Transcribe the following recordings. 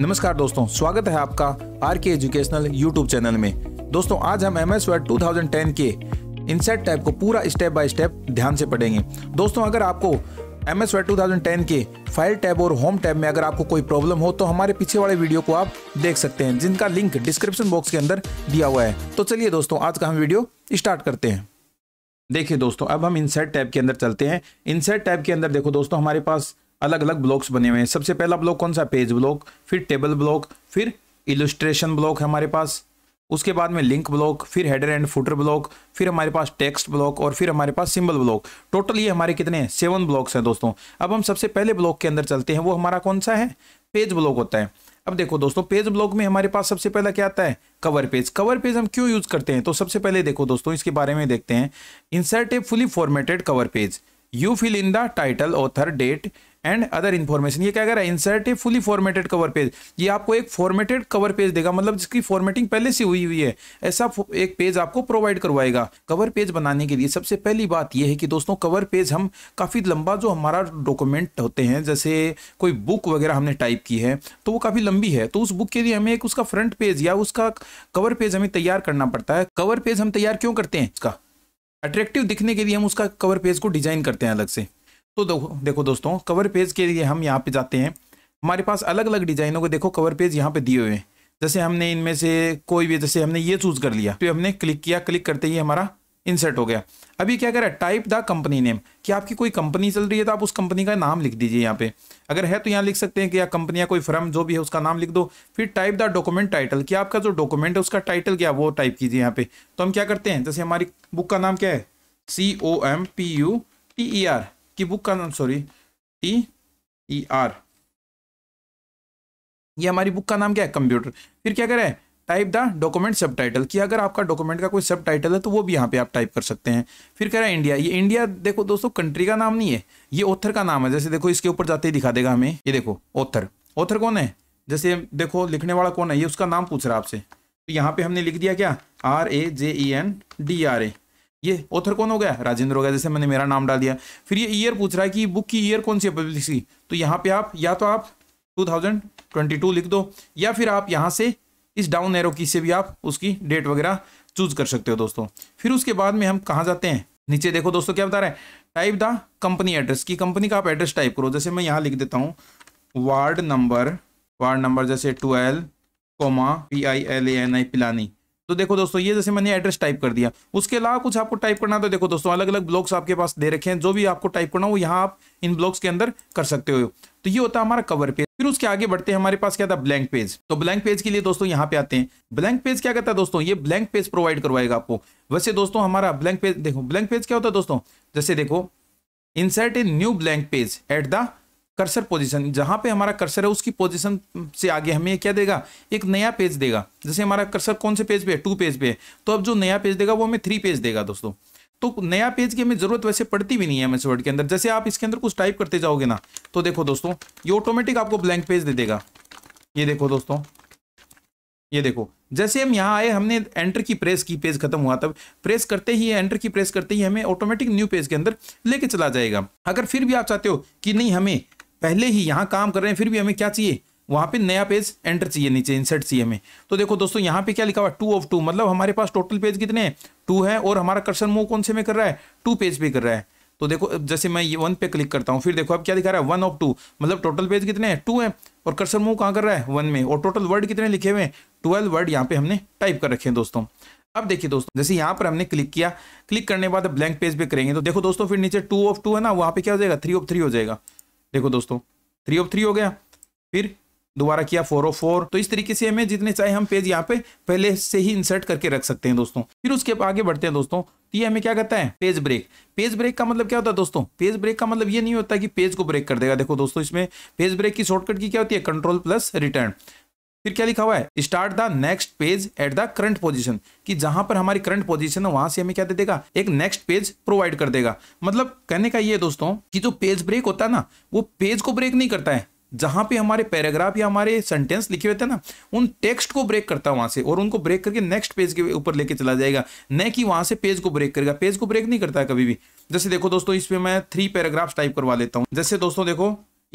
नमस्कार दोस्तों स्वागत है आपका आर के एजुकेशनल यूट्यूब चैनल में दोस्तों आज हम एम एस वर्ड टू के इनसेट टाइप को पूरा स्टेप बाय स्टेप ध्यान से पढ़ेंगे दोस्तों अगर आपको एम एस वर्ड टू के फाइल टैब और होम टैब में अगर आपको कोई प्रॉब्लम हो तो हमारे पीछे वाले वीडियो को आप देख सकते हैं जिनका लिंक डिस्क्रिप्शन बॉक्स के अंदर दिया हुआ है तो चलिए दोस्तों आज का हम वीडियो स्टार्ट करते हैं देखिए दोस्तों अब हम इनसेट टैब के अंदर चलते हैं इनसेट टैब के अंदर देखो दोस्तों हमारे पास अलग अलग ब्लॉक्स बने हुए हैं सबसे पहला ब्लॉक कौन सा पेज ब्लॉक फिर टेबल ब्लॉक फिर इलुस्ट्रेशन ब्लॉक है हमारे पास उसके बाद में लिंक ब्लॉक फिर हेडर एंड फुटर ब्लॉक फिर हमारे पास टेक्स्ट ब्लॉक और फिर हमारे पास सिंबल ब्लॉक टोटल ये हमारे कितने हैं सेवन ब्लॉक्स हैं दोस्तों अब हम सबसे पहले ब्लॉक के अंदर चलते हैं वो हमारा कौन सा है पेज ब्लॉक होता है अब देखो दोस्तों पेज ब्लॉक में हमारे पास सबसे पहला क्या आता है कवर पेज कवर पेज हम क्यों यूज करते हैं तो सबसे पहले देखो दोस्तों इसके बारे में देखते हैं insert a fully formatted cover page you fill in the title author date and other information ये क्या कह रहा है insert a fully formatted cover page ये आपको एक फॉर्मेटेड कवर पेज देगा मतलब जिसकी फॉर्मेटिंग पहले से हुई हुई है ऐसा एक पेज आपको प्रोवाइड करवाएगा कवर पेज बनाने के लिए सबसे पहली बात यह है कि दोस्तों कवर पेज हम काफ़ी लंबा जो हमारा डॉक्यूमेंट होते हैं जैसे कोई बुक वगैरह हमने टाइप की है तो वो काफ़ी लंबी है तो उस बुक के लिए हमें एक उसका फ्रंट पेज या उसका कवर पेज हमें तैयार करना पड़ता है कवर पेज हम तैयार क्यों करते हैं इसका अट्रैक्टिव दिखने के लिए हम उसका कवर पेज को डिजाइन करते हैं अलग से तो देखो दोस्तों कवर पेज के लिए हम यहाँ पे जाते हैं हमारे पास अलग अलग डिजाइनों को देखो कवर पेज यहाँ पे दिए हुए हैं जैसे हमने इनमें से कोई भी जैसे हमने ये चूज कर लिया तो हमने क्लिक किया क्लिक करते ही हमारा इंसर्ट हो गया अभी क्या करें टाइप द कंपनी नेम कि आपकी कोई कंपनी चल रही है तो आप उस कंपनी का नाम लिख दीजिए यहाँ पे अगर है तो यहाँ लिख सकते हैं कि या कंपनी या कोई फर्म जो भी है उसका नाम लिख दो फिर टाइप द डॉक्यूमेंट टाइटल कि आपका जो डॉक्यूमेंट है उसका टाइटल क्या वो टाइप कीजिए यहाँ पे तो हम क्या करते हैं जैसे हमारी बुक का नाम क्या है C O M P U T E R की बुक का नाम सॉरी टी ई आर ये हमारी बुक का नाम क्या है कंप्यूटर फिर क्या करें type the document subtitle कि अगर आपका डॉक्यूमेंट का कोई सब टाइटल है तो वो भी यहाँ पे आप टाइप कर सकते हैं फिर कह रहा है इंडिया ये इंडिया देखो दोस्तों कंट्री का नाम नहीं है ये ऑथर का नाम है जैसे देखो इसके ऊपर जाते ही दिखा देगा हमें ये देखो ऑथर ऑथर कौन है जैसे देखो लिखने वाला कौन है ये उसका नाम पूछ रहा है आपसे तो यहाँ पे हमने लिख दिया क्या R A J E N D R A ये ऑथर कौन हो गया राजेंद्र हो गया जैसे मैंने मेरा नाम डाल दिया फिर ये ईयर पूछ रहा है कि बुक की ईयर कौन सी है पब्लिश की तो यहाँ पे आप या तो आप 2022 लिख दो या फिर आप यहाँ से इस डाउन एरो की से भी आप उसकी डेट वगैरह चूज कर सकते हो दोस्तों फिर उसके बाद में हम कहाँ जाते हैं नीचे देखो दोस्तों क्या बता रहे हैं टाइप द कंपनी एड्रेस की कंपनी का आप एड्रेस टाइप करो जैसे मैं यहाँ लिख देता हूँ वार्ड नंबर वार्ड नंबर जैसे twelve comma P I L A N I Pilani तो देखो दोस्तों ये जैसे मैंने एड्रेस टाइप कर दिया उसके अलावा कुछ आपको टाइप करना तो देखो दोस्तों अलग अलग ब्लॉक्स आपके पास दे रखे हैं जो भी आपको टाइप करना हो यहाँ आप इन ब्लॉक्स के अंदर कर सकते हो तो ये होता है हमारा कवर पेज फिर उसके आगे बढ़ते हैं हमारे पास क्या था ब्लैंक पेज तो ब्लैंक पेज के लिए दोस्तों यहाँ पे आते हैं ब्लैंक पेज क्या कहता है दोस्तों ये ब्लैंक पेज प्रोवाइड करवाएगा आपको वैसे दोस्तों हमारा ब्लैंक पेज देखो ब्लैंक पेज क्या होता है दोस्तों जैसे देखो insert in new blank page at the cursor position जहां पे हमारा कर्सर है उसकी पोजीशन से आगे हमें ये क्या देगा एक नया पेज देगा जैसे हमारा कर्सर कौन से पेज पे है टू पेज पे है तो अब जो नया पेज देगा वो हमें थ्री पेज देगा दोस्तों तो नया पेज की हमें जरूरत वैसे पड़ती भी नहीं है एम एस वर्ड के अंदर जैसे आप इसके अंदर कुछ टाइप करते जाओगे ना तो देखो दोस्तों ये ऑटोमेटिक आपको ब्लैंक पेज दे देगा ये देखो दोस्तों ये देखो जैसे हम यहाँ आए हमने एंटर की प्रेस की पेज खत्म हुआ तब प्रेस करते ही एंटर की प्रेस करते ही हमें ऑटोमेटिक न्यू पेज के अंदर लेके चला जाएगा अगर फिर भी आप चाहते हो कि नहीं हमें पहले ही यहाँ काम कर रहे हैं फिर भी हमें क्या चाहिए वहाँ पे नया पेज एंटर चाहिए नीचे इंसर्ट चाहिए हमें तो देखो दोस्तों यहाँ पे क्या लिखा हुआ टू ऑफ टू मतलब हमारे पास टोटल पेज कितने हैं टू है और हमारा कर्सन मूव कौन से में कर रहा है टू पेज पे कर रहा है तो देखो जैसे मैं ये वन पे क्लिक करता हूँ फिर देखो अब क्या दिखा रहा है वन ऑफ टू मतलब टोटल पेज कितने हैं टू है और कर्सन मूव कहाँ कर रहा है वन में और टोटल वर्ड कितने लिखे हुए हैं ट्वेल्व वर्ड यहाँ पे हमने टाइप कर रखे हैं दोस्तों अब देखिए दोस्तों जैसे यहाँ पर हमने क्लिक किया क्लिक करने के बाद ब्लैंक पेज पे करेंगे तो देखो दोस्तों फिर नीचे टू ऑफ टू है ना वहाँ पे क्या हो जाएगा थ्री ऑफ थ्री हो जाएगा देखो दोस्तों थ्री ऑफ थ्री हो गया फिर दोबारा किया फोर ऑफ फोर तो इस तरीके से हमें जितने चाहे हम पेज यहाँ पे पहले से ही इंसर्ट करके रख सकते हैं दोस्तों फिर उसके आगे बढ़ते हैं दोस्तों तो ये हमें क्या कहता है पेज ब्रेक पेज ब्रेक का मतलब क्या होता है दोस्तों पेज ब्रेक का मतलब ये नहीं होता कि पेज को ब्रेक कर देगा देखो दोस्तों इसमें पेज ब्रेक की शॉर्टकट की क्या होती है कंट्रोल प्लस रिटर्न फिर क्या लिखा हुआ है start the next page at the current position कि जहां पर हमारी करंट पोजिशन है वहां से हमें क्या दे देगा एक नेक्स्ट पेज प्रोवाइड कर देगा मतलब कहने का ये है दोस्तों कि जो पेज ब्रेक होता है ना वो पेज को ब्रेक नहीं करता है जहां पे हमारे पैराग्राफ या हमारे सेंटेंस लिखे हुए थे ना उन टेक्स्ट को ब्रेक करता है वहां से और उनको ब्रेक करके नेक्स्ट पेज के ऊपर लेके चला जाएगा न कि वहां से पेज को ब्रेक करेगा पेज को ब्रेक नहीं करता है कभी भी जैसे देखो दोस्तों इसमें मैं थ्री पैराग्राफ्स टाइप करवा लेता हूं जैसे दोस्तों देखो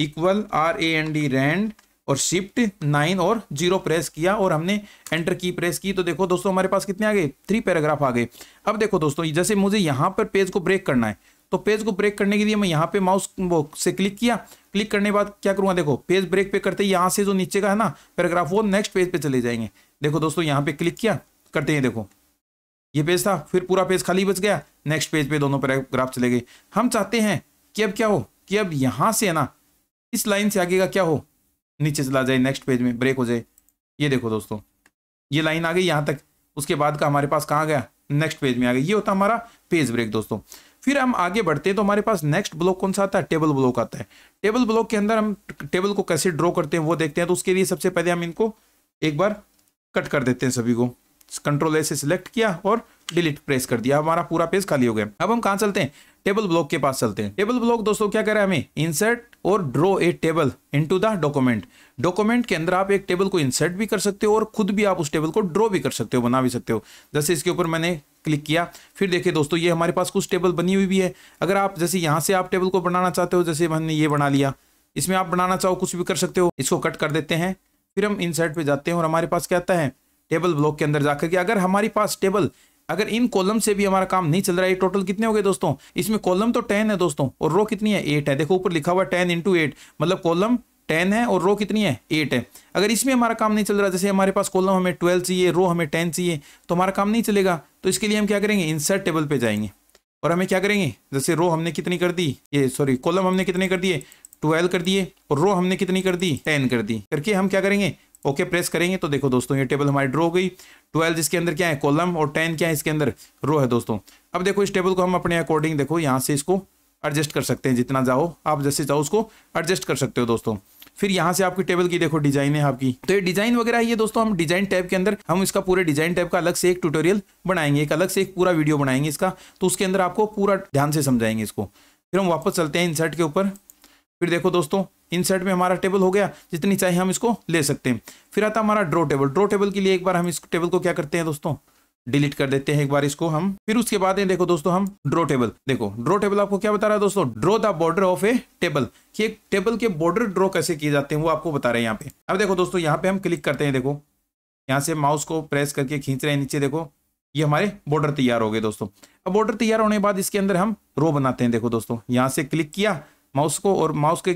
equal R A N D rand और शिफ्ट नाइन और जीरो प्रेस किया और हमने एंटर की प्रेस की तो देखो दोस्तों हमारे पास कितने आ गए थ्री पैराग्राफ आ गए अब देखो दोस्तों जैसे मुझे यहाँ पर पेज को ब्रेक करना है तो पेज को ब्रेक करने के लिए मैं यहाँ पे माउस वो से क्लिक किया क्लिक करने के बाद क्या करूँगा देखो पेज ब्रेक पे करते यहाँ से जो नीचे का है ना पैराग्राफ वो नेक्स्ट पेज पे चले जाएंगे देखो दोस्तों यहाँ पे क्लिक किया करते हैं देखो ये पेज था फिर पूरा पेज खाली बच गया नेक्स्ट पेज पे दोनों पैराग्राफ चले गए हम चाहते हैं कि अब क्या हो कि अब यहाँ से है ना इस लाइन से आगे का क्या हो नीचे चला जाए नेक्स्ट पेज में ब्रेक हो जाए ये देखो दोस्तों ये लाइन आ गई यहाँ तक उसके बाद का हमारे पास कहाँ गया नेक्स्ट पेज में आ गया ये होता हमारा पेज ब्रेक दोस्तों फिर हम आगे बढ़ते हैं तो हमारे पास नेक्स्ट ब्लॉक कौन सा आता है टेबल ब्लॉक आता है टेबल ब्लॉक के अंदर हम टेबल को कैसे ड्रॉ करते हैं वो देखते हैं तो उसके लिए सबसे पहले हम इनको एक बार कट कर देते हैं सभी को कंट्रोल ए से सिलेक्ट किया और डिलीट प्रेस कर दिया हमारा पूरा पेज खाली हो गया अब हम कहाँ चलते हैं टेबल ब्लॉक के पास चलते हैं टेबल ब्लॉक दोस्तों क्या करें हमें इंसर्ट और draw a table into the document document के अंदर आप एक टेबल को इंसर्ट भी कर सकते हो और खुद भी आप उस टेबल को ड्रॉ भी कर सकते हो बना भी सकते हो जैसे इसके ऊपर मैंने क्लिक किया फिर देखिए दोस्तों ये हमारे पास कुछ टेबल बनी हुई भी है अगर आप जैसे यहाँ से आप टेबल को बनाना चाहते हो जैसे हमने ये बना लिया इसमें आप बनाना चाहो कुछ भी कर सकते हो इसको कट कर देते हैं फिर हम इंसर्ट पर जाते हैं और हमारे पास क्या आता है टेबल ब्लॉक के अंदर जाकर के अगर हमारे पास टेबल अगर इन कॉलम से भी हमारा काम नहीं चल रहा है टोटल कितने हो गए दोस्तों इसमें कॉलम तो टेन है दोस्तों और रो कितनी है एट है देखो ऊपर लिखा हुआ टेन इंटू एट मतलब कॉलम टेन है और रो कितनी है एट है अगर इसमें हमारा काम नहीं चल रहा जैसे हमारे पास कॉलम हमें ट्वेल्व चाहिए रो हमें टेन चाहिए तो हमारा काम नहीं चलेगा तो इसके लिए हम क्या करेंगे इंसर्ट टेबल पर जाएंगे और हमें क्या करेंगे जैसे रो हमने कितनी कर दी ये सॉरी कॉलम हमने कितने कर दिए ट्वेल्व कर दिए और रो हमने कितनी कर दी टेन कर दी करके हम क्या करेंगे ओके प्रेस करेंगे तो देखो दोस्तों ये टेबल हमारी ड्रो हो गई ट्वेल्थ इसके अंदर क्या है कॉलम और टेन क्या है इसके अंदर रो है दोस्तों अब देखो इस टेबल को हम अपने अकॉर्डिंग देखो यहाँ से इसको एडजस्ट कर सकते हैं जितना जाओ आप जैसे जाओ उसको एडजस्ट कर सकते हो दोस्तों फिर यहाँ से आपकी टेबल की देखो डिजाइन है आपकी तो ये डिजाइन वगैरह ये दोस्तों हम डिजाइन टैब के अंदर हम इसका पूरे डिजाइन टैब का अलग से एक ट्यूटोरियल बनाएंगे एक अलग से एक पूरा वीडियो बनाएंगे इसका तो उसके अंदर आपको पूरा ध्यान से समझाएंगे इसको फिर हम वापस चलते हैं इंसर्ट के ऊपर फिर देखो दोस्तों इन में हमारा टेबल हो गया जितनी चाहे हम इसको ले सकते हैं फिर आता हमारा ड्रॉ टेबल ड्रॉ टेबल के लिए एक बार हम इस टेबल को क्या करते हैं दोस्तों डिलीट कर देते हैं एक बार इसको हम फिर उसके बाद ये देखो दोस्तों हम ड्रॉ टेबल देखो ड्रॉ टेबल आपको क्या बता रहा है दोस्तों draw the border of a table कि एक टेबल के बॉर्डर ड्रॉ कैसे किए जाते हैं वो आपको बता रहे हैं यहाँ पे अब देखो दोस्तों यहाँ पे हम क्लिक करते हैं देखो यहाँ से माउस को प्रेस करके खींच रहे हैं नीचे देखो ये हमारे बॉर्डर तैयार हो गए दोस्तों अब बॉर्डर तैयार होने के बाद इसके अंदर हम रो बनाते हैं देखो दोस्तों यहाँ से क्लिक किया माउस को और माउस के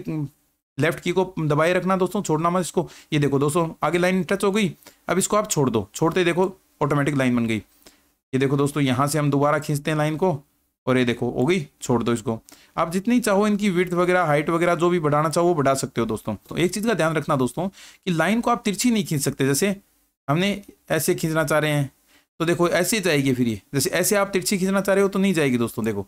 लेफ्ट की को दबाए रखना दोस्तों छोड़ना मत इसको ये देखो दोस्तों आगे लाइन टच हो गई अब इसको आप छोड़ दो छोड़ते देखो ऑटोमेटिक लाइन बन गई ये देखो दोस्तों यहाँ से हम दोबारा खींचते हैं लाइन को और ये देखो हो गई छोड़ दो इसको आप जितनी चाहो इनकी विर्थ वगैरह हाइट वगैरह जो भी बढ़ाना चाहो वो बढ़ा सकते हो दोस्तों तो एक चीज़ का ध्यान रखना दोस्तों कि लाइन को आप तिरछी नहीं खींच सकते जैसे हमने ऐसे खींचना चाह रहे हैं तो देखो ऐसे जाएगी फिर ये जैसे ऐसे आप तिरछी खींचना चाह रहे हो तो नहीं जाएगी दोस्तों देखो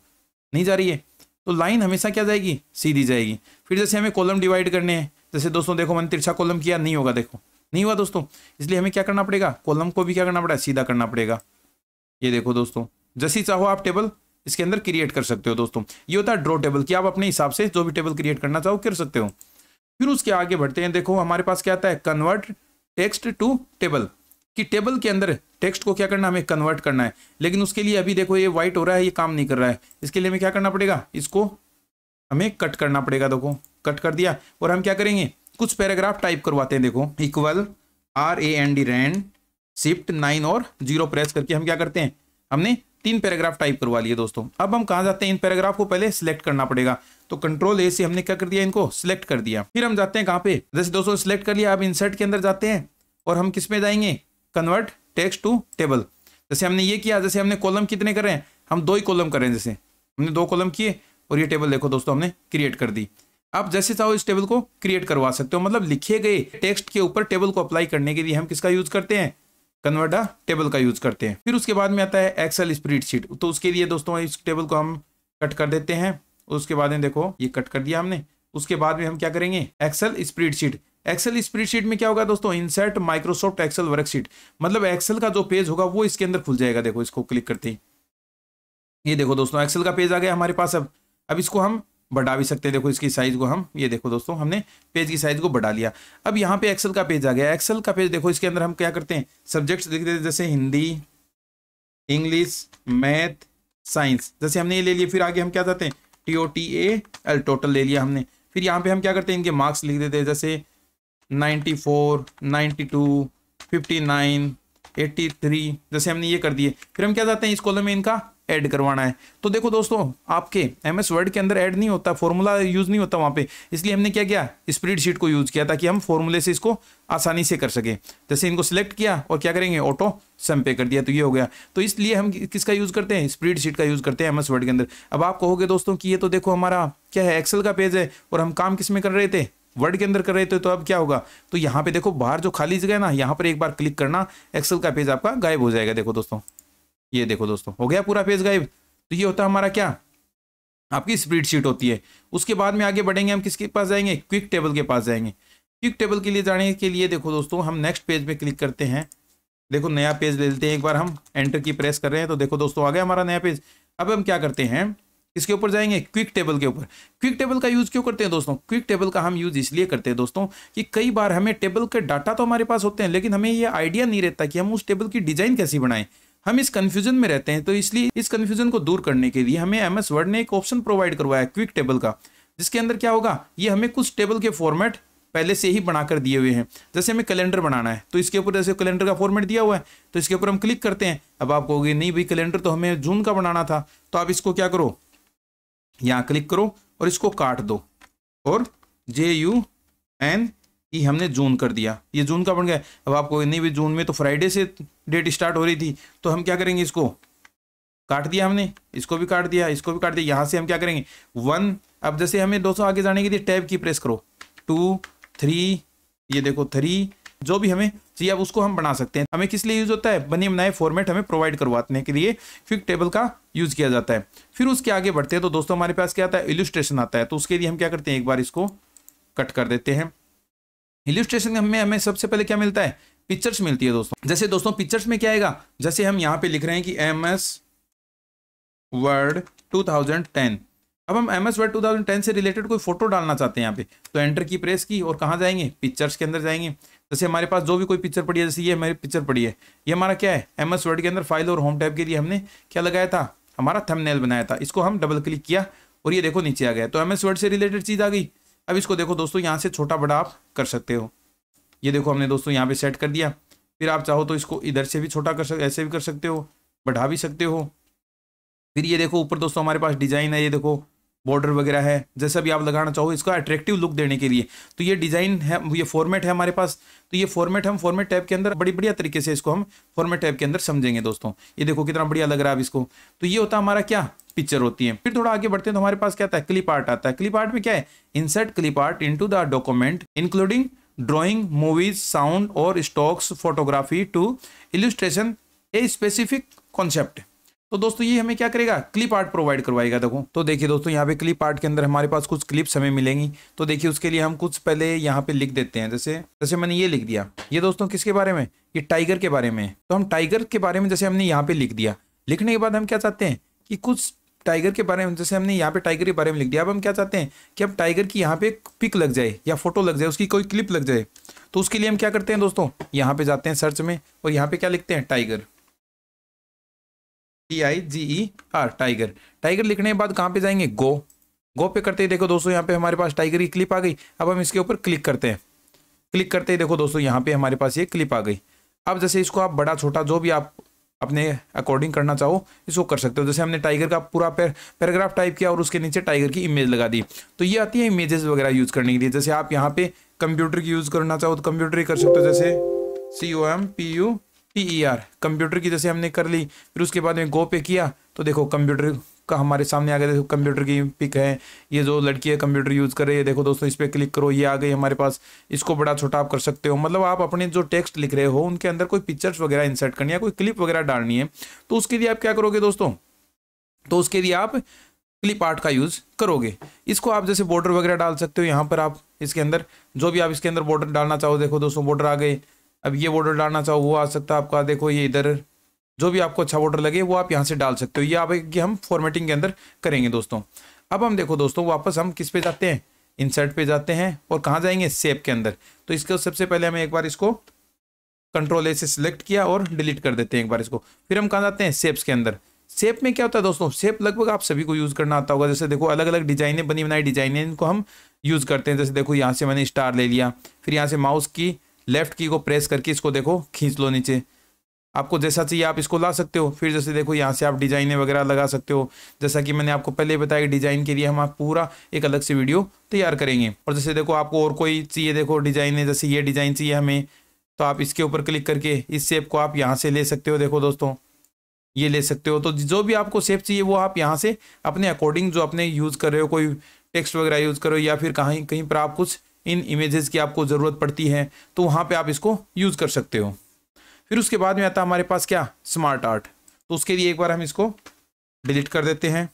नहीं जा रही है तो लाइन हमेशा क्या जाएगी सीधी जाएगी फिर जैसे हमें कॉलम डिवाइड करने हैं जैसे दोस्तों देखो मैंने तिरछा कॉलम किया नहीं होगा देखो नहीं हुआ दोस्तों इसलिए हमें क्या करना पड़ेगा कॉलम को भी क्या करना पड़ेगा सीधा करना पड़ेगा ये देखो दोस्तों जैसी चाहो आप टेबल इसके अंदर क्रिएट कर सकते हो दोस्तों ये होता है ड्रॉ टेबल कि आप अपने हिसाब से जो भी टेबल क्रिएट करना चाहो कर सकते हो फिर उसके आगे बढ़ते हैं देखो हमारे पास क्या आता है कन्वर्ट टेक्स्ट टू टेबल कि टेबल के अंदर टेक्स्ट को क्या करना हमें कन्वर्ट करना है लेकिन उसके लिए अभी देखो ये वाइट हो रहा है ये काम नहीं कर रहा है इसके लिए हमें क्या करना पड़ेगा इसको हमें कट करना पड़ेगा देखो कट कर दिया और हम क्या करेंगे कुछ पैराग्राफ टाइप करवाते हैं देखो equal R A N D rand shift nine और जीरो प्रेस करके हम क्या करते हैं हमने तीन पैराग्राफ टाइप करवा लिए दोस्तों अब हम कहाँ जाते हैं इन पैराग्राफ को पहले सिलेक्ट करना पड़ेगा तो कंट्रोल ए से हमने क्या कर दिया इनको सिलेक्ट कर दिया फिर हम जाते हैं कहाँ पे जैसे दोस्तों सिलेक्ट कर लिया अब इंसर्ट के अंदर जाते हैं और हम किस में जाएंगे कन्वर्ट टेक्स्ट टू टेबल जैसे हमने ये किया जैसे हमने कॉलम कितने कर रहे हैं हम दो ही कॉलम कर रहे हैं जैसे हमने दो कॉलम किए और ये टेबल देखो दोस्तों हमने क्रिएट कर दी आप जैसे चाहो इस टेबल को क्रिएट करवा सकते हो मतलब लिखे गए टेक्स्ट के ऊपर टेबल को अप्लाई करने के लिए हम किसका यूज करते हैं कन्वर्टा टेबल का यूज करते हैं फिर उसके बाद में आता है एक्सेल स्प्रीड तो उसके लिए दोस्तों इस टेबल को हम कट कर देते हैं उसके बाद में देखो ये कट कर दिया हमने उसके बाद में हम क्या करेंगे एक्सेल स्प्रीड एक्सेल स्प्रीडशीट में क्या होगा दोस्तों इंसर्ट माइक्रोसॉफ्ट एक्सेल वर्कशीट मतलब एक्सेल का जो पेज होगा वो इसके अंदर खुल जाएगा देखो इसको क्लिक करते ही ये देखो दोस्तों एक्सेल का पेज आ गया हमारे पास अब अब इसको हम बढ़ा भी सकते हैं देखो इसकी साइज को हम ये देखो दोस्तों हमने पेज की साइज को बढ़ा लिया अब यहाँ पे एक्सेल का पेज आ गया एक्सेल का पेज देखो इसके अंदर हम क्या करते हैं सब्जेक्ट्स लिख देते जैसे हिंदी इंग्लिश मैथ साइंस जैसे हमने ये ले लिया फिर आगे हम क्या चाहते हैं T O T A L total ले लिया हमने फिर यहाँ पे हम क्या करते हैं इनके मार्क्स लिख देते हैं जैसे 94, 92, 59, जैसे हमने ये कर दिए फिर हम क्या चाहते हैं इस कॉलम में इनका ऐड करवाना है तो देखो दोस्तों आपके एम एस वर्ड के अंदर ऐड नहीं होता फॉर्मूला यूज़ नहीं होता वहाँ पे इसलिए हमने क्या किया स्प्रीड शीट को यूज़ किया ताकि हम फॉर्मूले से इसको आसानी से कर सके जैसे इनको सिलेक्ट किया और क्या करेंगे ऑटो सम पे कर दिया तो ये हो गया तो इसलिए हम किसका यूज़ करते हैं स्प्रीड शीट का यूज़ करते हैं एम एस वर्ड के अंदर अब आप कहोगे दोस्तों कि ये तो देखो हमारा क्या है एक्सेल का पेज है और हम काम किस में कर रहे थे वर्ड के अंदर कर रहे थे तो अब क्या होगा तो यहाँ पे देखो बाहर जो खाली जगह है ना यहाँ पर एक बार क्लिक करना एक्सेल का पेज आपका गायब हो जाएगा देखो दोस्तों ये देखो दोस्तों हो गया पूरा पेज गायब तो ये होता है हमारा क्या आपकी स्प्रीडशीट होती है उसके बाद में आगे बढ़ेंगे हम किसके पास जाएंगे क्विक टेबल के पास जाएंगे क्विक टेबल के लिए जाने के लिए देखो दोस्तों हम नेक्स्ट पेज में क्लिक करते हैं देखो नया पेज ले लेते हैं एक बार हम एंटर की प्रेस कर रहे हैं तो देखो दोस्तों आ गया हमारा नया पेज अब हम क्या करते हैं किसके ऊपर जाएंगे क्विक टेबल के ऊपर क्विक टेबल का यूज़ क्यों करते हैं दोस्तों क्विक टेबल का हम यूज़ इसलिए करते हैं दोस्तों कि कई बार हमें टेबल के डाटा तो हमारे पास होते हैं लेकिन हमें ये आइडिया नहीं रहता कि हम उस टेबल की डिज़ाइन कैसी बनाएं हम इस कन्फ्यूजन में रहते हैं तो इसलिए इस कन्फ्यूजन को दूर करने के लिए हमें एम एस वर्ड ने एक ऑप्शन प्रोवाइड करवाया क्विक टेबल का जिसके अंदर क्या होगा ये हमें कुछ टेबल के फॉर्मेट पहले से ही बनाकर दिए हुए हैं जैसे हमें कैलेंडर बनाना है तो इसके ऊपर जैसे कैलेंडर का फॉर्मेट दिया हुआ है तो इसके ऊपर हम क्लिक करते हैं अब आप कहोगे नहीं भाई कैलेंडर तो हमें जून का बनाना था तो आप इसको क्या करो यहाँ क्लिक करो और इसको काट दो और जे यू एन ई हमने जून कर दिया ये जून का बन गया अब आपको नहीं भी जून में तो फ्राइडे से डेट स्टार्ट हो रही थी तो हम क्या करेंगे इसको काट दिया हमने इसको भी काट दिया इसको भी काट दिया यहाँ से हम क्या करेंगे वन अब जैसे हमें दो आगे जाने के लिए टैब की प्रेस करो टू थ्री ये देखो थ्री जो भी हमें चाहिए अब उसको हम बना सकते हैं हमें किस लिए यूज होता है बने बनाए फॉर्मेट हमें प्रोवाइड करवाने के लिए फिक टेबल का यूज किया जाता है फिर उसके आगे बढ़ते हैं तो दोस्तों हमारे पास क्या आता है इलिस्ट्रेशन आता है तो उसके लिए हम क्या करते हैं एक बार इसको कट कर देते हैं इलिस्ट्रेशन हमें हमें सबसे पहले क्या मिलता है पिक्चर्स मिलती है दोस्तों जैसे दोस्तों पिक्चर्स में क्या आएगा जैसे हम यहाँ पे लिख रहे हैं कि एम एस वर्ड 2010 अब हम एम एस वर्ड 2010 से रिलेटेड कोई फोटो डालना चाहते हैं यहाँ पे तो एंटर की प्रेस की और कहाँ जाएंगे पिक्चर्स के अंदर जाएंगे जैसे हमारे पास जो भी कोई पिक्चर पड़ी है जैसे ये हमारी पिक्चर पड़ी है ये हमारा क्या है एम एस वर्ड के अंदर फाइल और होम टैब के लिए हमने क्या लगाया था हमारा थंबनेल बनाया था इसको हम डबल क्लिक किया और ये देखो नीचे आ गया तो एम एस वर्ड से रिलेटेड चीज़ आ गई अब इसको देखो दोस्तों यहाँ से छोटा बड़ा आप कर सकते हो ये देखो हमने दोस्तों यहाँ पे सेट कर दिया फिर आप चाहो तो इसको इधर से भी छोटा कर सकते ऐसे भी कर सकते हो बढ़ा भी सकते हो फिर ये देखो ऊपर दोस्तों हमारे पास डिजाइन है ये देखो बॉर्डर वगैरह है जैसा भी आप लगाना चाहो इसका अट्रैक्टिव लुक देने के लिए तो ये डिज़ाइन है ये फॉर्मेट है हमारे पास तो ये फॉर्मेट हम फॉर्मेट टैब के अंदर बड़ी बढ़िया तरीके से इसको हम फॉर्मेट टैब के अंदर समझेंगे दोस्तों ये देखो कितना बढ़िया लग रहा है इसको तो ये होता हमारा क्या पिक्चर होती है फिर थोड़ा आगे बढ़ते हैं तो हमारे पास क्या आता है क्लिप आर्ट आता है क्लिप आर्ट में क्या है insert clip art in the document including drawing movies sound और stocks photography to illustration a specific concept तो दोस्तों ये हमें क्या करेगा क्लिप आर्ट प्रोवाइड करवाएगा देखो तो देखिए दोस्तों यहाँ पे क्लिप आर्ट के अंदर हमारे पास कुछ क्लिप्स हमें मिलेंगी तो देखिए उसके लिए हम कुछ पहले यहाँ पे लिख देते हैं जैसे जैसे मैंने ये लिख दिया ये दोस्तों किसके बारे में ये टाइगर के बारे में तो हम टाइगर के बारे में जैसे हमने यहाँ पे लिख दिया लिखने के बाद हम क्या चाहते हैं कि कुछ टाइगर के बारे में जैसे हमने यहाँ पे टाइगर के बारे में लिख दिया अब हम क्या चाहते हैं कि अब टाइगर की यहाँ पे पिक लग जाए या फोटो लग जाए उसकी कोई क्लिप लग जाए तो उसके लिए हम क्या करते हैं दोस्तों यहाँ पे जाते हैं सर्च में और यहाँ पे क्या लिखते हैं tiger T I G E R tiger tiger लिखने के बाद कहाँ पे जाएंगे गो गो पे करते ही देखो दोस्तों यहाँ पे हमारे पास टाइगर की क्लिप आ गई अब हम इसके ऊपर क्लिक करते हैं क्लिक करते ही देखो दोस्तों यहाँ पे हमारे पास ये क्लिप आ गई अब जैसे इसको आप बड़ा छोटा जो भी आप अपने अकॉर्डिंग करना चाहो इसको कर सकते हो जैसे हमने टाइगर का पूरा पैर पैराग्राफ टाइप किया और उसके नीचे टाइगर की इमेज लगा दी तो ये आती है इमेजेस वगैरह यूज़ करने के लिए जैसे आप यहाँ पे कंप्यूटर की यूज़ करना चाहो तो कंप्यूटर ही कर सकते हो जैसे C O M P U P E R computer की जैसे हमने कर ली फिर उसके बाद में गो पे किया तो देखो कंप्यूटर का हमारे सामने आ गया देखो कंप्यूटर की पिक है ये जो लड़की है कंप्यूटर यूज़ कर रही है देखो दोस्तों इस पर क्लिक करो ये आ गई हमारे पास इसको बड़ा छोटा आप कर सकते हो मतलब आप अपने जो टेक्स्ट लिख रहे हो उनके अंदर कोई पिक्चर्स वगैरह इंसर्ट करनी है कोई क्लिप वगैरह डालनी है तो उसके लिए आप क्या करोगे दोस्तों तो उसके लिए आप क्लिप आर्ट का यूज़ करोगे इसको आप जैसे बॉर्डर वगैरह डाल सकते हो यहाँ पर आप इसके अंदर जो भी आप इसके अंदर बॉर्डर डालना चाहो देखो दोस्तों बॉर्डर आ गए अब ये बॉर्डर डालना चाहो वो आ सकता है आपका देखो ये इधर जो भी आपको अच्छा बॉर्डर लगे वो आप यहाँ से डाल सकते हो ये आप ये हम फॉर्मेटिंग के अंदर करेंगे दोस्तों अब हम देखो दोस्तों वापस हम किस पे जाते हैं इंसर्ट पे जाते हैं और कहाँ जाएंगे सेप के अंदर तो इसके सबसे पहले हमें एक बार इसको कंट्रोल ए से सिलेक्ट किया और डिलीट कर देते हैं एक बार इसको फिर हम कहाँ जाते हैं सेप्स के अंदर सेप में क्या होता है दोस्तों सेप लगभग आप सभी को यूज़ करना आता होगा जैसे देखो अलग अलग डिजाइनें बनी बनाई डिजाइनें इनको हम यूज़ करते हैं जैसे देखो यहाँ से मैंने स्टार ले लिया फिर यहाँ से माउस की लेफ्ट की को प्रेस करके इसको देखो खींच लो नीचे आपको जैसा चाहिए आप इसको ला सकते हो फिर जैसे देखो यहाँ से आप डिजाइने वगैरह लगा सकते हो जैसा कि मैंने आपको पहले बताया डिजाइन के लिए हम आप पूरा एक अलग से वीडियो तैयार करेंगे और जैसे देखो आपको और कोई चाहिए देखो डिजाइन है जैसे ये डिजाइन चाहिए हमें तो आप इसके ऊपर क्लिक करके इस शेप को आप यहाँ से ले सकते हो देखो दोस्तों ये ले सकते हो तो जो भी आपको सेप चाहिए वो आप यहाँ से अपने अकॉर्डिंग जो अपने यूज़ कर रहे हो कोई टेक्स्ट वगैरह यूज़ करो या फिर कहीं कहीं पर आप कुछ इन इमेजेस की आपको ज़रूरत पड़ती है तो वहाँ पे आप इसको यूज़ कर सकते हो फिर उसके बाद में आता हमारे पास क्या स्मार्ट आर्ट तो उसके लिए एक बार हम इसको डिलीट कर देते हैं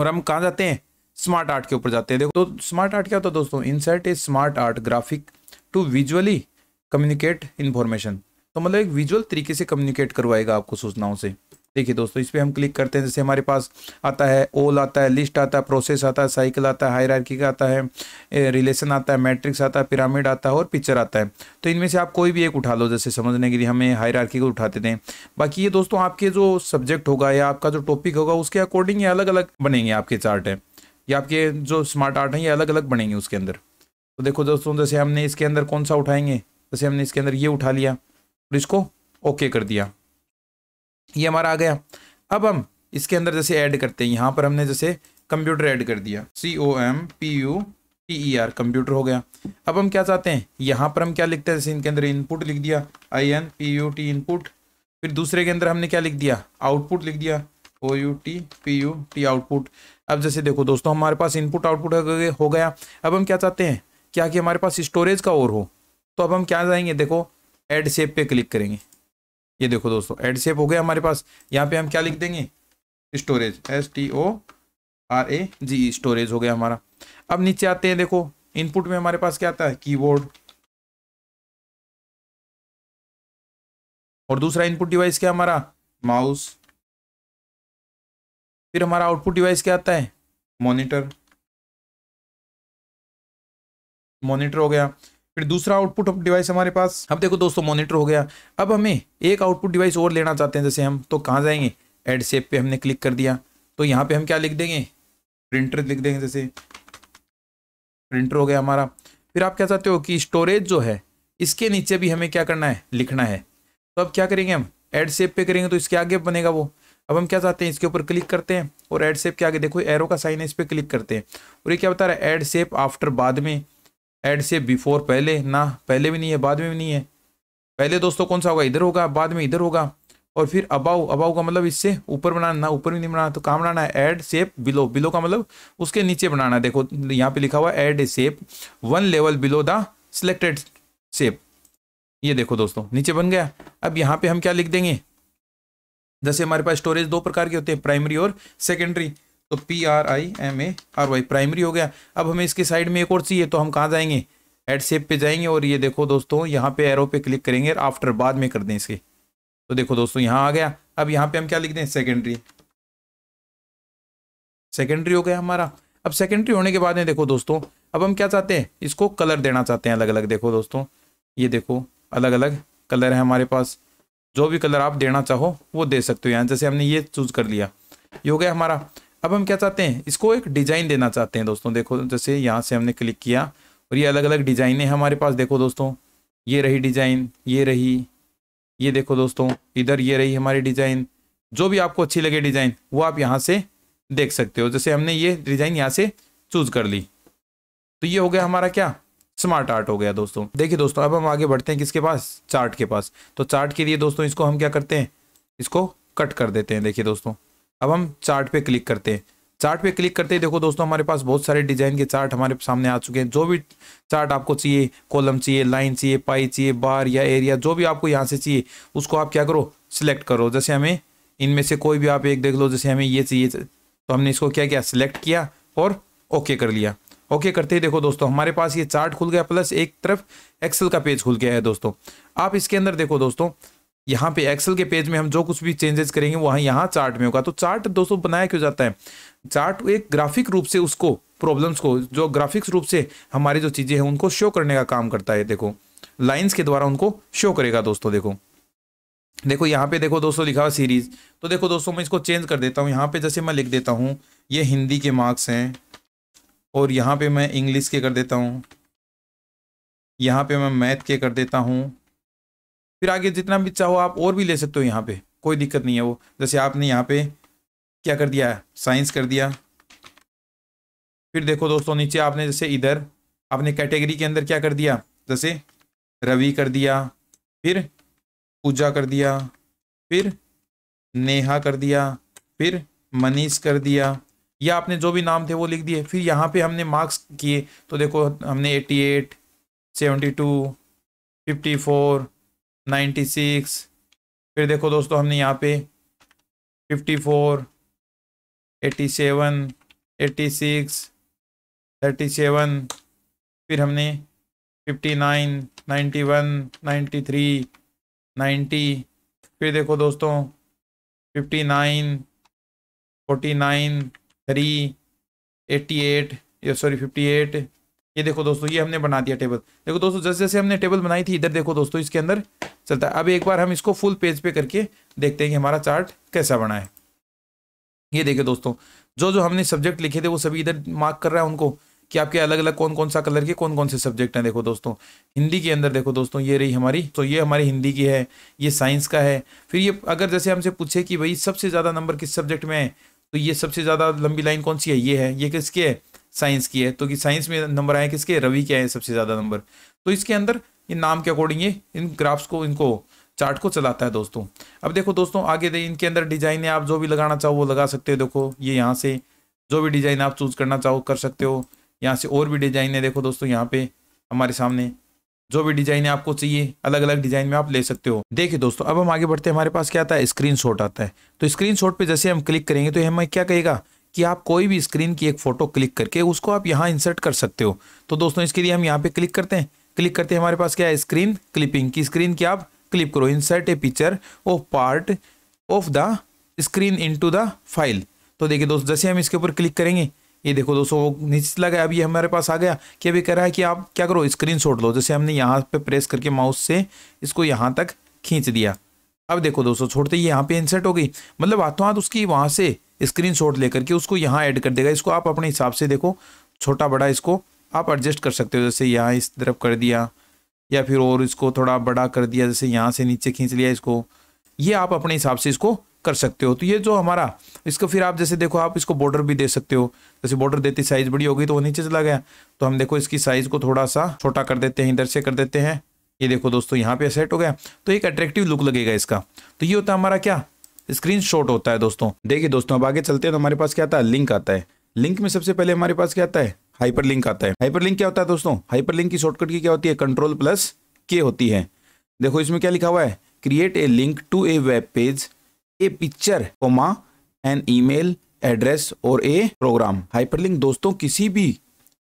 और हम कहाँ जाते हैं स्मार्ट आर्ट के ऊपर जाते हैं देखो तो स्मार्ट आर्ट क्या होता है दोस्तों insert a smart art graphic to visually communicate information तो मतलब एक विजुअल तरीके से कम्युनिकेट करवाएगा आपको सूचनाओं से देखिए दोस्तों इस पर हम क्लिक करते हैं जैसे हमारे पास आता है ओल आता है लिस्ट आता है प्रोसेस आता है साइकिल आता है हायरार्की का आता है रिलेशन आता है मैट्रिक्स आता है पिरामिड आता है और पिक्चर आता है तो इनमें से आप कोई भी एक उठा लो जैसे समझने के लिए हमें हायरार्की को उठाते थे बाकी ये दोस्तों आपके जो सब्जेक्ट होगा या आपका जो टॉपिक होगा उसके अकॉर्डिंग ये अलग अलग बनेंगे आपके चार्ट हैं या आपके जो स्मार्ट आर्ट हैं ये अलग अलग बनेंगे उसके अंदर तो देखो दोस्तों जैसे हमने इसके अंदर कौन सा उठाएंगे जैसे हमने इसके अंदर ये उठा लिया और इसको ओके कर दिया ये हमारा आ गया अब हम इसके अंदर जैसे ऐड करते हैं यहाँ पर हमने जैसे कंप्यूटर ऐड कर दिया C O M P U T E R computer हो गया अब हम क्या चाहते हैं यहाँ पर हम क्या लिखते हैं जैसे इनके अंदर इनपुट लिख दिया I N P U T input फिर दूसरे के अंदर हमने क्या लिख दिया आउटपुट लिख दिया O U T P U T output अब जैसे देखो दोस्तों हमारे पास इनपुट आउटपुट हो गया अब हम क्या चाहते हैं क्या कि हमारे पास स्टोरेज का और हो तो अब हम क्या जाएंगे देखो एड सेप पे क्लिक करेंगे ये देखो दोस्तों एडसेप हो गया हमारे पास यहाँ पे हम क्या लिख देंगे storage S T O R A G storage हो गया हमारा अब नीचे आते हैं देखो इनपुट में हमारे पास क्या आता है कीबोर्ड और दूसरा इनपुट डिवाइस क्या हमारा माउस फिर हमारा आउटपुट डिवाइस क्या आता है मॉनिटर मॉनिटर हो गया फिर दूसरा आउटपुट डिवाइस हमारे पास अब देखो दोस्तों मॉनिटर हो गया अब हमें एक आउटपुट डिवाइस और लेना चाहते हैं जैसे हम तो कहाँ जाएंगे एड सेप पे हमने क्लिक कर दिया तो यहाँ पे हम क्या लिख देंगे प्रिंटर लिख देंगे जैसे प्रिंटर हो गया हमारा फिर आप क्या चाहते हो कि स्टोरेज जो है इसके नीचे भी हमें क्या करना है लिखना है तो अब क्या करेंगे हम एड सेप पे करेंगे तो इसके आगे बनेगा वो अब हम क्या चाहते हैं इसके ऊपर क्लिक करते हैं और एड सेप के आगे देखो एरो का साइन है इस पर क्लिक करते हैं और ये क्या बता रहा है एड सेप आफ्टर बाद में एड से बिफोर पहले ना पहले भी नहीं है बाद में भी नहीं है पहले दोस्तों कौन सा होगा इधर होगा बाद में इधर होगा और फिर अबाउ अबाउ का मतलब इससे ऊपर बनाना ना ऊपर भी नहीं बनाना तो कहाँ बनाना है एड सेप बिलो बिलो का मतलब उसके नीचे बनाना देखो यहाँ पे लिखा हुआ add a shape one level below the selected shape ये देखो दोस्तों नीचे बन गया अब यहाँ पे हम क्या लिख देंगे जैसे हमारे पास स्टोरेज दो प्रकार के होते हैं प्राइमरी और सेकेंडरी तो P R I M A R Y primary हो गया अब हमें इसके साइड में एक और चाहिए तो हम कहाँ जाएंगे एड सेप पे जाएंगे और ये देखो दोस्तों यहाँ पे एरो पे क्लिक करेंगे और आफ्टर बाद में कर दें इसके तो देखो दोस्तों यहाँ आ गया अब यहाँ पे हम क्या लिख दें सेकेंडरी सेकेंडरी हो गया हमारा अब सेकेंडरी होने के बाद में देखो दोस्तों अब हम क्या चाहते हैं इसको कलर देना चाहते हैं अलग अलग देखो दोस्तों ये देखो अलग अलग कलर है हमारे पास जो भी कलर आप देना चाहो वो दे सकते हो यहाँ जैसे हमने ये चूज कर लिया ये हो गया हमारा अब हम क्या चाहते हैं इसको एक डिजाइन देना चाहते हैं दोस्तों देखो जैसे यहाँ से हमने क्लिक किया और ये अलग अलग डिजाइने हमारे पास देखो दोस्तों ये रही डिजाइन ये रही ये देखो दोस्तों इधर ये रही हमारी डिजाइन जो भी आपको अच्छी लगे डिजाइन वो आप यहाँ से देख सकते हो जैसे हमने ये डिजाइन यहाँ से चूज कर ली तो ये हो गया हमारा क्या स्मार्ट आर्ट हो गया दोस्तों देखिए दोस्तों अब हम आगे बढ़ते हैं किसके पास चार्ट के पास तो चार्ट के लिए दोस्तों इसको हम क्या करते हैं इसको कट कर देते हैं देखिए दोस्तों अब हम चार्ट पे क्लिक करते हैं चार्ट पे क्लिक करते ही देखो दोस्तों हमारे पास बहुत सारे डिजाइन के चार्ट हमारे सामने आ चुके हैं जो भी चार्ट आपको चाहिए कॉलम चाहिए लाइन चाहिए पाई चाहिए बार या एरिया जो भी आपको यहाँ से चाहिए उसको आप क्या करो सिलेक्ट करो जैसे हमें इनमें से कोई भी आप एक देख लो जैसे हमें ये चाहिए तो हमने इसको क्या किया सिलेक्ट किया और ओके कर लिया ओके okay, करते ही देखो दोस्तों हमारे पास ये चार्ट खुल गया प्लस एक तरफ एक्सेल का पेज खुल गया है दोस्तों आप इसके अंदर देखो दोस्तों यहाँ पे एक्सेल के पेज में हम जो कुछ भी चेंजेस करेंगे वहाँ यहाँ चार्ट में होगा तो चार्ट दोस्तों बनाया क्यों जाता है चार्ट एक ग्राफिक रूप से उसको प्रॉब्लम्स को जो ग्राफिक्स रूप से हमारी जो चीज़ें हैं उनको शो करने का काम करता है देखो लाइन्स के द्वारा उनको शो करेगा दोस्तों देखो देखो यहाँ पे देखो दोस्तों लिखा हुआ सीरीज तो देखो दोस्तों मैं इसको चेंज कर देता हूँ यहाँ पे जैसे मैं लिख देता हूँ ये हिंदी के मार्क्स हैं और यहाँ पे मैं इंग्लिश के कर देता हूँ यहाँ पे मैं मैथ के कर देता हूँ फिर आगे जितना भी चाहो आप और भी ले सकते हो यहाँ पे कोई दिक्कत नहीं है वो जैसे आपने यहाँ पे क्या कर दिया है साइंस कर दिया फिर देखो दोस्तों नीचे आपने जैसे इधर आपने कैटेगरी के अंदर क्या कर दिया जैसे रवि कर दिया फिर पूजा कर दिया फिर नेहा कर दिया फिर मनीष कर दिया या आपने जो भी नाम थे वो लिख दिए फिर यहाँ पे हमने मार्क्स किए तो देखो हमने 88, eight seventy two fifty four ninety six फिर देखो दोस्तों हमने यहाँ पे fifty four eighty seven eighty six thirty seven फिर हमने fifty nine ninety one ninety three ninety फिर देखो दोस्तों fifty nine forty nine three eighty eight sorry fifty eight ये देखो दोस्तों ये हमने बना दिया टेबल देखो दोस्तों जैसे जैसे हमने टेबल बनाई थी इधर देखो दोस्तों इसके अंदर चलता है अब एक बार हम इसको फुल पेज पे करके देखते हैं कि हमारा चार्ट कैसा बना है ये देखिए दोस्तों जो जो हमने सब्जेक्ट लिखे थे वो सभी इधर मार्क कर रहा है उनको कि आपके अलग अलग कौन कौन सा कलर के कौन कौन से सब्जेक्ट हैं देखो दोस्तों हिंदी के अंदर देखो दोस्तों ये रही हमारी तो ये हमारी हिंदी की है ये साइंस का है फिर ये अगर जैसे हमसे पूछे कि भाई सबसे ज़्यादा नंबर किस सब्जेक्ट में है तो ये सबसे ज़्यादा लंबी लाइन कौन सी है ये है ये किसकी है साइंस की है तो कि साइंस में नंबर आए किसके रवि के आए सबसे ज़्यादा नंबर तो इसके अंदर इन नाम के अकॉर्डिंग ये इन ग्राफ्स को इनको चार्ट को चलाता है दोस्तों अब देखो दोस्तों आगे दे इनके अंदर डिजाइन है आप जो भी लगाना चाहो वो लगा सकते हो देखो ये यहाँ से जो भी डिजाइन आप चूज करना चाहो कर सकते हो यहाँ से और भी डिजाइन है देखो दोस्तों यहाँ पे हमारे सामने जो भी डिजाइन है आपको चाहिए अलग अलग डिजाइन में आप ले सकते हो देखिए दोस्तों अब हम आगे बढ़ते हैं हमारे पास क्या आता है स्क्रीन आता है तो स्क्रीन पे जैसे हम क्लिक करेंगे तो हमें क्या कहेगा कि आप कोई भी स्क्रीन की एक फ़ोटो क्लिक करके उसको आप यहाँ इंसर्ट कर सकते हो तो दोस्तों इसके लिए हम यहाँ पे क्लिक करते हैं क्लिक करते हैं हमारे पास क्या है स्क्रीन क्लिपिंग की स्क्रीन की आप क्लिप करो insert a picture of part of the screen in the file तो देखिए दोस्तों जैसे हम इसके ऊपर क्लिक करेंगे ये देखो दोस्तों वो नीचे चला गया अब ये हमारे पास आ गया कि अभी कह रहा है कि आप क्या करो स्क्रीन शॉट लो जैसे हमने यहाँ पे प्रेस करके माउस से इसको यहाँ तक खींच दिया अब देखो दोस्तों छोड़ते ही यहाँ पे इंसर्ट हो गई मतलब हाथों हाथ उसकी वहाँ से स्क्रीन शॉट लेकर के उसको यहाँ ऐड कर देगा इसको आप अपने हिसाब से देखो छोटा बड़ा इसको आप एडजस्ट कर सकते हो जैसे यहाँ इस तरफ कर दिया या फिर और इसको थोड़ा बड़ा कर दिया जैसे यहाँ से नीचे खींच लिया इसको ये आप अपने हिसाब से इसको कर सकते हो तो ये जो हमारा इसको फिर आप जैसे देखो आप इसको बॉर्डर भी दे सकते हो जैसे बॉर्डर देती साइज बड़ी हो गई तो वो नीचे चला गया तो हम देखो इसकी साइज को थोड़ा सा छोटा कर देते हैं इधर से कर देते हैं ये देखो दोस्तों यहाँ पे सेट हो गया तो एक अट्रैक्टिव लुक लगेगा इसका तो ये होता है हमारा क्या स्क्रीनशॉट होता है दोस्तों देखिए दोस्तों अब आगे चलते हैं तो हमारे पास क्या आता है लिंक आता है लिंक में सबसे पहले हमारे पास क्या आता है हाइपर लिंक आता है हाइपर लिंक क्या होता है दोस्तों हाइपर लिंक की शॉर्टकट की क्या होती है कंट्रोल प्लस के होती है देखो इसमें क्या लिखा हुआ है create a link to a web page a picture comma an email address और ए प्रोग्राम हाइपरलिंक दोस्तों किसी भी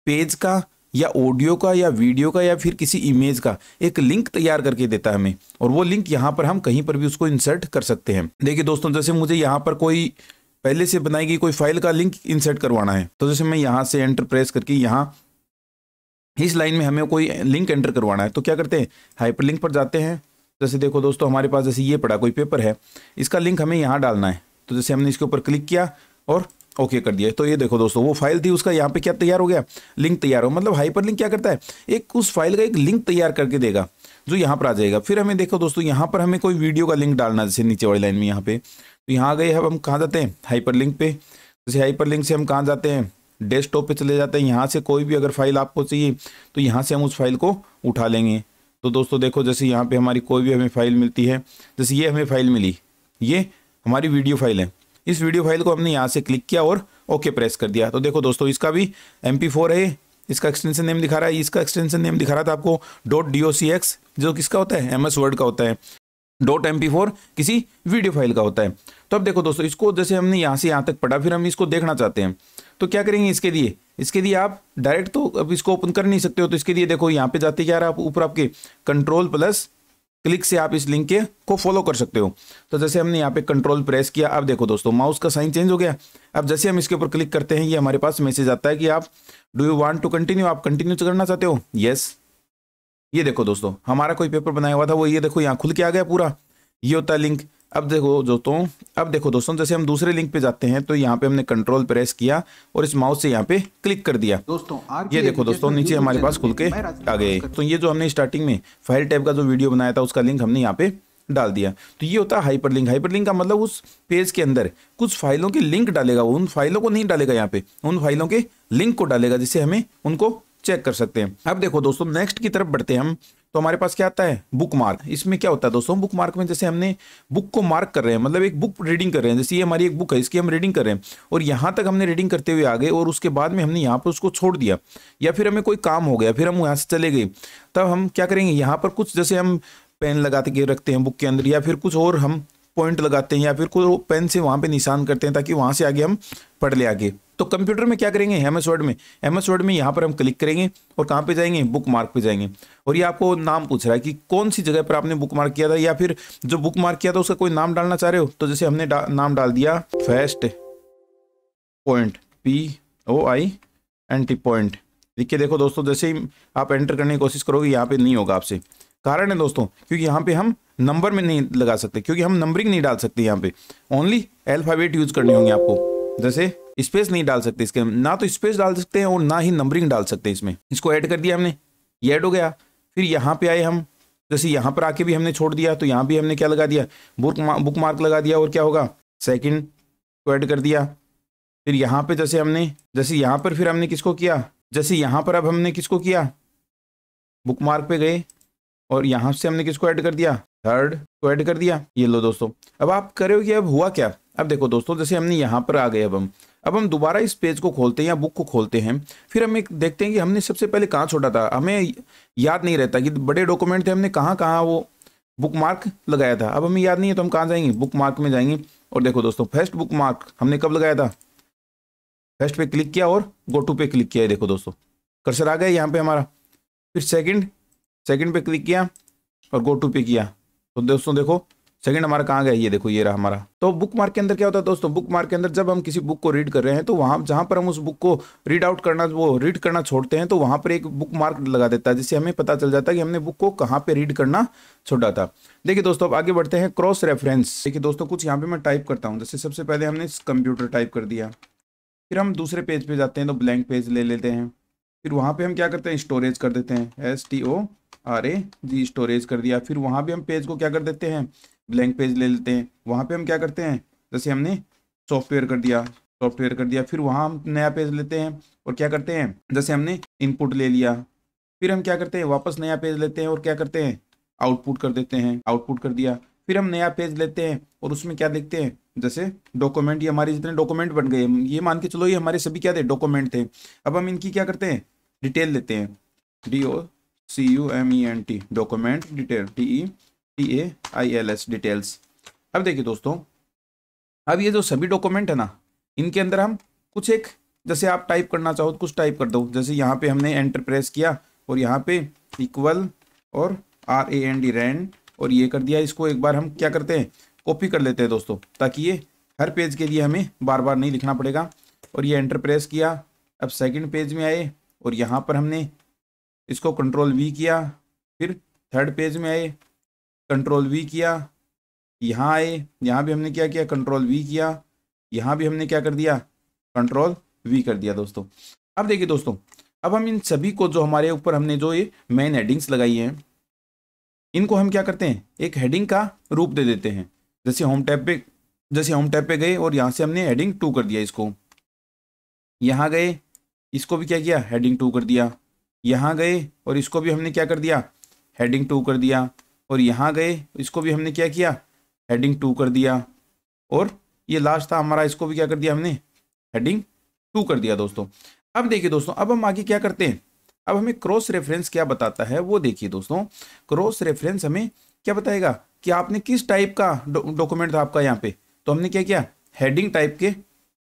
पेज का या ऑडियो का या वीडियो का या फिर किसी इमेज का एक लिंक तैयार करके देता है हमें और वो लिंक यहाँ पर हम कहीं पर भी उसको इंसर्ट कर सकते हैं देखिए दोस्तों जैसे मुझे यहाँ पर कोई पहले से बनाई गई कोई फाइल का लिंक इंसर्ट करवाना है तो जैसे मैं यहाँ से एंटर प्रेस करके यहाँ इस लाइन में हमें कोई लिंक एंटर करवाना है तो क्या करते हैं हाइपर लिंक पर जाते हैं जैसे देखो दोस्तों हमारे पास जैसे ये पड़ा कोई पेपर है इसका लिंक हमें यहाँ डालना है तो जैसे हमने इसके ऊपर क्लिक किया और ओके कर दिया तो ये देखो दोस्तों वो फाइल थी उसका यहाँ पे क्या तैयार हो गया लिंक तैयार हो मतलब हाइपर लिंक क्या करता है एक उस फाइल का एक लिंक तैयार करके देगा जो यहाँ पर आ जाएगा फिर हमें देखो दोस्तों यहाँ पर हमें कोई वीडियो का लिंक डालना जैसे नीचे वाली लाइन में यहाँ पे तो यहाँ गए अब हम कहाँ जाते हैं हाइपर लिंक पे जैसे हाइपर लिंक से हम कहाँ जाते हैं डेस्कटॉप पे चले जाते हैं यहाँ से कोई भी अगर फाइल आपको चाहिए तो यहाँ से हम उस फाइल को उठा लेंगे तो दोस्तों देखो जैसे यहाँ पे हमारी कोई भी हमें फाइल मिलती है जैसे ये हमें फाइल मिली ये हमारी वीडियो फाइल है इस वीडियो फाइल को हमने यहाँ से क्लिक किया और ओके प्रेस कर दिया तो देखो दोस्तों इसका भी एम है इसका एक्सटेंशन नेम दिखा रहा है इसका एक्सटेंशन नेम दिखा रहा था आपको dot D O C X जो किसका होता है एम एस वर्ड का होता है डॉट एम पी फोर किसी वीडियो फाइल का होता है तो अब देखो दोस्तों इसको जैसे हमने यहाँ से यहाँ तक पढ़ा फिर हम इसको देखना चाहते हैं तो क्या करेंगे इसके लिए इसके लिए आप डायरेक्ट तो अब इसको ओपन कर नहीं सकते हो तो इसके लिए देखो यहाँ पे जाते क्या रहा ऊपर आपके कंट्रोल प्लस क्लिक से आप इस लिंक के को फॉलो कर सकते हो तो जैसे हमने यहाँ पे कंट्रोल प्रेस किया अब देखो दोस्तों माउस का साइन चेंज हो गया अब जैसे हम इसके ऊपर क्लिक करते हैं ये हमारे पास मैसेज आता है कि आप do you want to continue आप कंटिन्यू तो करना चाहते हो यस ये देखो दोस्तों हमारा कोई पेपर बनाया हुआ था वो ये देखो यहाँ खुल के आ गया पूरा ये होता है लिंक अब देखो दोस्तों अब देखो दोस्तों जैसे हम दूसरे लिंक पे जाते हैं तो यहाँ पे हमने कंट्रोल प्रेस किया और इस माउस से यहाँ पे क्लिक कर दिया दोस्तों ये देखो दोस्तों नीचे हमारे पास खुल के आ गए तो ये जो हमने स्टार्टिंग में फाइल टाइप का जो वीडियो बनाया था उसका लिंक हमने यहाँ पे डाल दिया तो ये होता है हाइपर लिंक हाइपर लिंक का मतलब उस पेज के अंदर कुछ फाइलों के लिंक डालेगा उन फाइलों को नहीं डालेगा यहाँ पे उन फाइलों के लिंक को डालेगा जिससे हमें उनको चेक कर सकते हैं अब देखो दोस्तों नेक्स्ट की तरफ बढ़ते हैं हम तो हमारे पास क्या आता है बुक मार्क इसमें क्या होता है दोस्तों बुक मार्क में जैसे हमने बुक को मार्क कर रहे हैं मतलब एक बुक रीडिंग कर रहे हैं जैसे ये हमारी एक बुक है इसकी हम रीडिंग कर रहे हैं और यहाँ तक हमने रीडिंग करते हुए आ गए और उसके बाद में हमने यहाँ पर उसको छोड़ दिया या फिर हमें कोई काम हो गया फिर हम यहाँ से चले गए तब हम क्या करेंगे यहाँ पर कुछ जैसे हम पेन लगाते के रखते हैं बुक के अंदर या फिर कुछ और हम पॉइंट लगाते हैं या फिर कोई पेन से वहाँ पर निशान करते हैं ताकि वहाँ से आगे हम पढ़ ले आगे तो कंप्यूटर में क्या करेंगे एम एस वर्ड में एम एस वर्ड में यहाँ पर हम क्लिक करेंगे और कहाँ पे जाएंगे बुक मार्क पर जाएंगे और ये आपको नाम पूछ रहा है कि कौन सी जगह पर आपने बुक मार्क किया था या फिर जो बुक मार्क किया था उसका कोई नाम डालना चाह रहे हो तो जैसे हमने डा, नाम डाल दिया first point P O I N T point देखिए देखो दोस्तों जैसे ही आप एंटर करने की कोशिश करोगे यहाँ पे नहीं होगा आपसे कारण है दोस्तों क्योंकि यहाँ पे हम नंबर में नहीं लगा सकते क्योंकि हम नंबरिंग नहीं डाल सकते यहाँ पे ओनली एल्फाबेट यूज करने होंगे आपको जैसे स्पेस नहीं डाल सकते इसके ना तो स्पेस डाल सकते हैं और ना ही नंबरिंग डाल सकते हैं इसमें इसको ऐड कर दिया हमने ये ऐड हो गया फिर यहाँ पे आए हम जैसे यहाँ पर आके भी हमने छोड़ दिया तो यहाँ भी हमने क्या लगा दिया बुक बुक मार्क लगा दिया और क्या होगा सेकेंड को ऐड कर दिया फिर यहाँ पे जैसे हमने जैसे यहाँ पर फिर हमने किसको किया जैसे यहाँ पर अब हमने किसको किया बुक मार्क पे गए और यहाँ से हमने किसको ऐड कर दिया थर्ड को ऐड कर दिया ये लो दोस्तों अब आप करोगे अब हुआ क्या अब देखो दोस्तों जैसे हमने यहाँ पर आ गए अब हम अब हम दोबारा इस पेज को खोलते हैं या बुक को खोलते हैं फिर हम एक देखते हैं कि हमने सबसे पहले कहाँ छोड़ा था हमें याद नहीं रहता कि बड़े डॉक्यूमेंट थे हमने कहाँ कहाँ वो बुक मार्क लगाया था अब हमें याद नहीं है तो हम कहाँ जाएंगे बुक मार्क में जाएंगे और देखो दोस्तों फर्स्ट बुक मार्क हमने कब लगाया था फर्स्ट पे क्लिक किया और गो टू पे क्लिक किया देखो दोस्तों कर्सर आ गया यहाँ पे हमारा फिर सेकंड सेकंड पे क्लिक किया और गो टू पे किया तो दोस्तों देखो सेकंड हमारा कहाँ गया ये देखो ये रहा हमारा तो बुक मार्क के अंदर क्या होता है दोस्तों बुक मार्क के अंदर जब हम किसी बुक को रीड कर रहे हैं तो वहाँ जहाँ पर हम उस बुक को रीड आउट करना वो रीड करना छोड़ते हैं तो वहाँ पर एक बुक मार्क लगा देता है जिससे हमें पता चल जाता है कि हमने बुक को कहाँ पर रीड करना छोड़ा था देखिए दोस्तों अब आगे बढ़ते हैं क्रॉस रेफरेंस देखिए दोस्तों कुछ यहाँ पर मैं टाइप करता हूँ जैसे सबसे पहले हमने कंप्यूटर टाइप कर दिया फिर हम दूसरे पेज पे जाते हैं तो ब्लैंक पेज ले लेते हैं फिर वहाँ पर हम क्या करते हैं स्टोरेज कर देते हैं S T O R A G storage कर दिया फिर वहाँ भी हम पेज को क्या कर देते हैं ब्लैंक पेज ले लेते हैं वहाँ पे हम क्या करते हैं जैसे हमने सॉफ्टवेयर कर दिया सॉफ्टवेयर कर दिया फिर वहाँ हम नया पेज लेते हैं और क्या करते हैं जैसे हमने इनपुट ले लिया फिर हम क्या करते हैं वापस नया पेज लेते हैं और क्या करते हैं आउटपुट कर देते हैं आउटपुट कर दिया फिर हम नया पेज लेते हैं और उसमें क्या देखते हैं जैसे डॉक्यूमेंट ये हमारे जितने डॉक्यूमेंट बन गए ये मान के चलो ये हमारे सभी क्या थे डॉक्यूमेंट थे अब हम इनकी क्या करते हैं डिटेल लेते हैं D O C U M E N T document detail D E D A I L S details अब देखिए दोस्तों अब ये जो सभी डॉक्यूमेंट है ना इनके अंदर हम कुछ एक जैसे आप टाइप करना चाहो तो कुछ टाइप कर दो जैसे यहाँ पे हमने एंटर प्रेस किया और यहाँ पे इक्वल और R A N D rand और ये कर दिया इसको एक बार हम क्या करते हैं कॉपी कर लेते हैं दोस्तों ताकि ये हर पेज के लिए हमें बार बार नहीं लिखना पड़ेगा और ये एंटर प्रेस किया अब सेकंड पेज में आए और यहाँ पर हमने इसको कंट्रोल वी किया फिर थर्ड पेज में आए कंट्रोल वी किया यहाँ आए यहाँ भी हमने क्या किया कंट्रोल वी किया यहाँ भी हमने क्या कर दिया कंट्रोल वी कर दिया दोस्तों अब देखिए दोस्तों अब हम इन सभी को जो हमारे ऊपर हमने जो ये मेन हेडिंग्स लगाई हैं इनको हम क्या करते हैं एक हेडिंग का रूप दे देते हैं जैसे होम टैप पे जैसे होम टैप पे गए और यहाँ से हमने हेडिंग टू कर दिया इसको यहाँ गए इसको भी क्या किया हेडिंग टू कर दिया यहाँ गए और इसको भी हमने क्या कर दिया हेडिंग टू कर दिया और यहाँ गए इसको भी हमने क्या किया हेडिंग टू कर दिया और ये लास्ट था हमारा इसको भी क्या कर दिया हमने हेडिंग टू कर दिया दोस्तों अब देखिए दोस्तों अब हम आगे क्या करते हैं अब हमें क्रॉस रेफरेंस क्या बताता है वो देखिए दोस्तों क्रॉस रेफरेंस हमें क्या बताएगा कि आपने किस टाइप का डॉक्यूमेंट था आपका यहाँ पे तो हमने क्या किया हेडिंग टाइप के